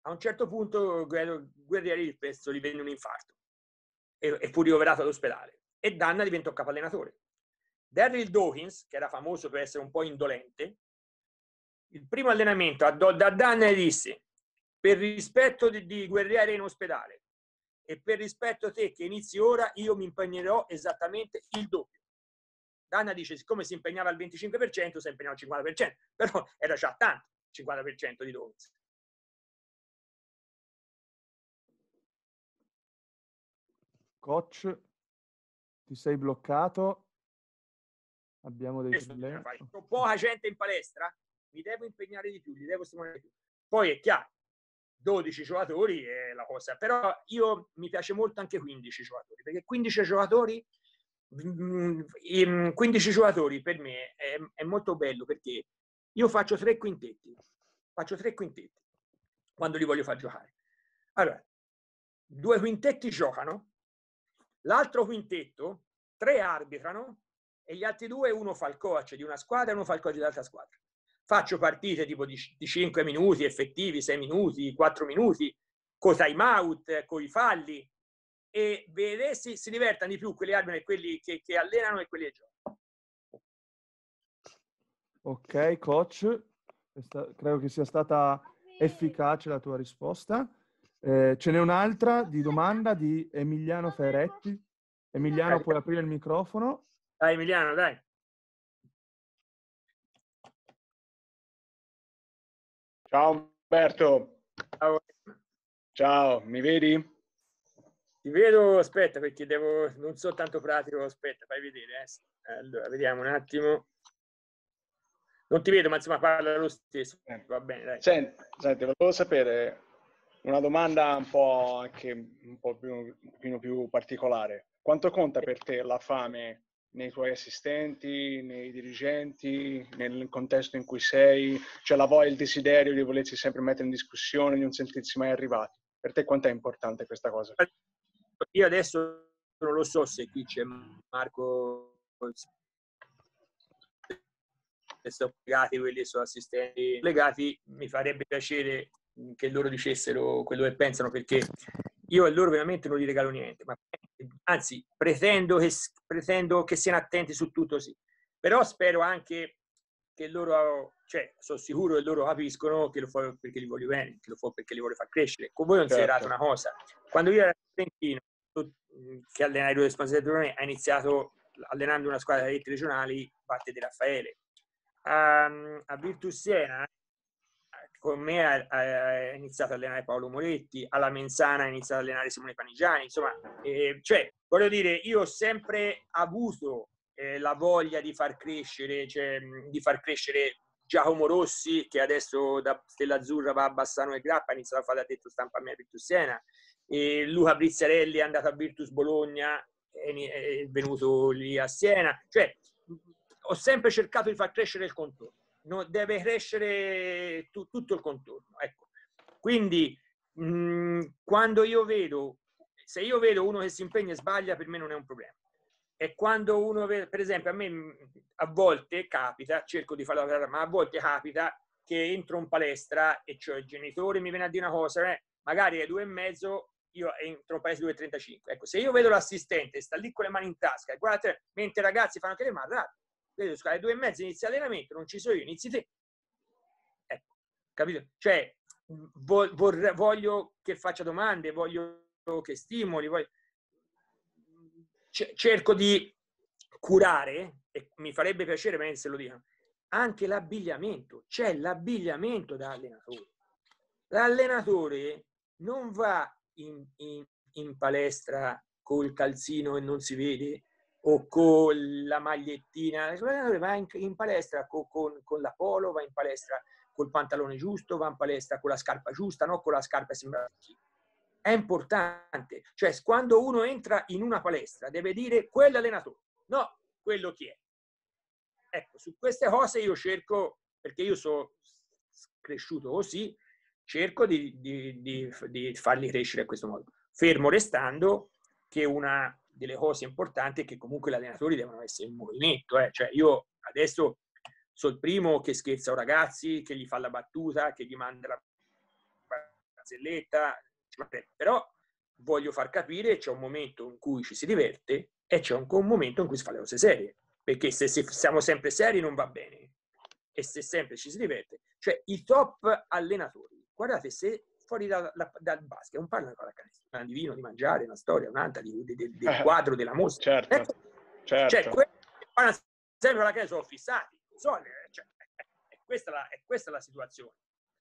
Speaker 1: A un certo punto Guerrieri penso gli venne un infarto e, e fu ricoverato all'ospedale e Danna diventò capo capallenatore. Daryl Dawkins, che era famoso per essere un po' indolente, il primo allenamento a da Danna disse per rispetto di, di guerriere in ospedale e per rispetto a te che inizi ora io mi impegnerò esattamente il doppio. Dana dice siccome si impegnava al 25%
Speaker 3: si impegnava al 50%, [LAUGHS] però era già tanto, 50% di dovizia.
Speaker 2: Coach, ti sei bloccato? Abbiamo dei problemi.
Speaker 1: Poca gente in palestra, mi devo impegnare di più, gli devo stimolare di più.
Speaker 2: Poi è chiaro,
Speaker 1: 12 giocatori è la cosa, però io mi piace molto anche 15 giocatori, perché 15 giocatori, 15 mm, mm, giocatori per me è, è molto bello perché io faccio tre quintetti, faccio tre quintetti quando li voglio far giocare. Allora, due quintetti giocano, l'altro quintetto, tre arbitrano e gli altri due, uno fa il coach di una squadra e uno fa il coach dell'altra squadra faccio partite tipo di, di 5 minuti effettivi, 6 minuti, 4 minuti, con time out, con i falli, e vedessi si divertano di più quelli arbitri quelli che, che allenano e quelli che giocano.
Speaker 2: Ok, coach, credo che sia stata efficace la tua risposta. Eh, ce n'è un'altra di domanda di Emiliano Ferretti. Emiliano, puoi aprire il microfono?
Speaker 3: Dai, Emiliano, dai. Ciao Umberto. Ciao.
Speaker 2: Ciao, mi vedi?
Speaker 1: Ti vedo, aspetta perché devo, non so tanto pratico, aspetta, fai vedere. Eh. Allora, vediamo un attimo. Non ti vedo, ma insomma parla lo stesso. Eh. Va bene, dai.
Speaker 2: Senti, senti volevo sapere una domanda un po' anche un po' più, un più particolare. Quanto conta per te la fame nei tuoi assistenti, nei dirigenti, nel contesto in cui sei, cioè la voglia, il desiderio di volersi sempre mettere in discussione, di non sentirsi mai arrivati. Per te quanto è importante questa cosa?
Speaker 1: Io adesso non lo so se qui c'è Marco, sono legati quelli che sono assistenti legati, mi farebbe piacere che loro dicessero quello che pensano perché io a loro veramente non gli regalo niente, ma, anzi pretendo che, pretendo che siano attenti su tutto, sì. Però spero anche che loro, cioè sono sicuro che loro capiscono che lo fa perché li voglio bene, che lo fa perché li voglio far crescere. Con voi non certo. si è errata certo. una cosa. Quando io ero a Trentino, che allenai due responsabili, ha iniziato allenando una squadra di regionali, parte di Raffaele. Um, a Virtus Siena con me ha, ha, iniziato a allenare Paolo Moretti, alla Menzana ha iniziato a allenare Simone Panigiani, insomma, eh, cioè, voglio dire, io ho sempre avuto eh, la voglia di far crescere, cioè, di far crescere Giacomo Rossi, che adesso da Stella Azzurra va a Bassano e Grappa, ha iniziato a fare detto stampa a me Virtus Siena, e Luca Brizzarelli è andato a Virtus Bologna, è, è venuto lì a Siena, cioè, ho sempre cercato di far crescere il contorno no, deve crescere tu, tutto il contorno. Ecco. Quindi mh, mm, quando io vedo, se io vedo uno che si impegna e sbaglia, per me non è un problema. E quando uno, per esempio, a me mm, a volte capita, cerco di farlo, ma a volte capita che entro in palestra e cioè il genitore mi viene a dire una cosa, eh, magari è due e mezzo, io entro in palestra 2,35. Ecco, se io vedo l'assistente, sta lì con le mani in tasca, e guarda, mentre i ragazzi fanno anche le mani, vedo Scusate, alle due e mezza inizia allenamento, non ci sono io, inizi te. Ecco, capito? Cioè, mm, vor, voglio che faccia domande, voglio che stimoli, voglio... Mm, cerco di curare, e mi farebbe piacere bene se lo dicano, anche l'abbigliamento. C'è l'abbigliamento da allenatore. L'allenatore non va in, in, in palestra col calzino e non si vede o con la magliettina, eh, va in, in palestra con, con, con, la polo, va in palestra col pantalone giusto, va in palestra con la scarpa giusta, non con la scarpa sembra è importante, cioè quando uno entra in una palestra deve dire quell'allenatore, no quello chi è. Ecco, su queste cose io cerco, perché io sono cresciuto così, cerco di, di, di, di farli crescere in questo modo, fermo restando che una delle cose importanti è che comunque gli allenatori devono essere in movimento. Eh. Cioè io adesso sono il primo che scherza a un ragazzi, che gli fa la battuta, che gli manda la barzelletta, però voglio far capire c'è un momento in cui ci si diverte e c'è un, un momento in cui si fa le cose serie, perché se, se siamo sempre seri non va bene e se sempre ci si diverte. Cioè i top allenatori, guardate se fuori da, da, dal basket, non parla di cosa caristica, di vino, di mangiare, una storia, un'altra, di, di,
Speaker 3: di, del eh. quadro, della mostra. Certo, ecco. certo. Cioè, quelli
Speaker 1: che parlano sempre alla sono fissati, so, eh, cioè, è, questa la, è questa la situazione.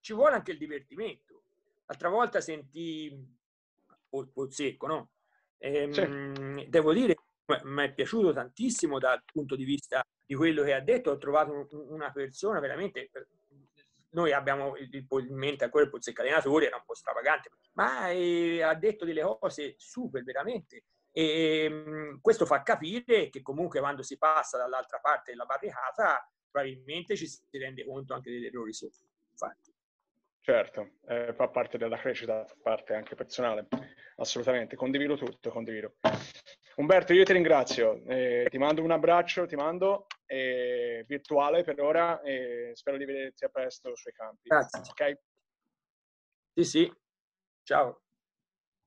Speaker 1: Ci vuole anche il divertimento. L'altra volta sentì Pozzecco, oh, oh, no? Ehm, certo. Devo dire, mi è piaciuto tantissimo dal punto di vista di quello che ha detto, ho trovato una persona veramente eh, noi abbiamo in mente ancora il Pozzeccalenatori, era un po' stravagante, ma eh, ha detto delle cose super veramente. E mm, questo fa capire che comunque quando si passa dall'altra parte della barricata, probabilmente ci si rende conto anche degli errori fatti.
Speaker 2: Certo, eh, fa parte della crescita, fa parte anche personale, assolutamente, condivido tutto, condivido. Umberto, io ti ringrazio, eh, ti mando un abbraccio, ti mando eh, virtuale per ora e spero di vederti a presto sui campi. Grazie. Ok? Sì, sì. Ciao.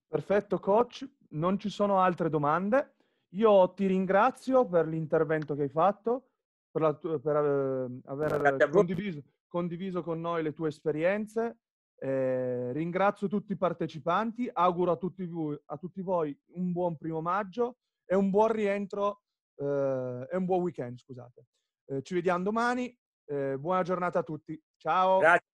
Speaker 2: Perfetto, coach. Non ci sono altre domande. Io ti ringrazio per l'intervento che hai fatto, per, la, per eh, aver condiviso, condiviso, con noi le tue esperienze. Eh, ringrazio tutti i partecipanti, auguro a tutti, voi, a tutti voi un buon primo maggio e un buon rientro e eh, un buon weekend, scusate. Eh, ci vediamo domani, eh, buona giornata a tutti. Ciao. Grazie.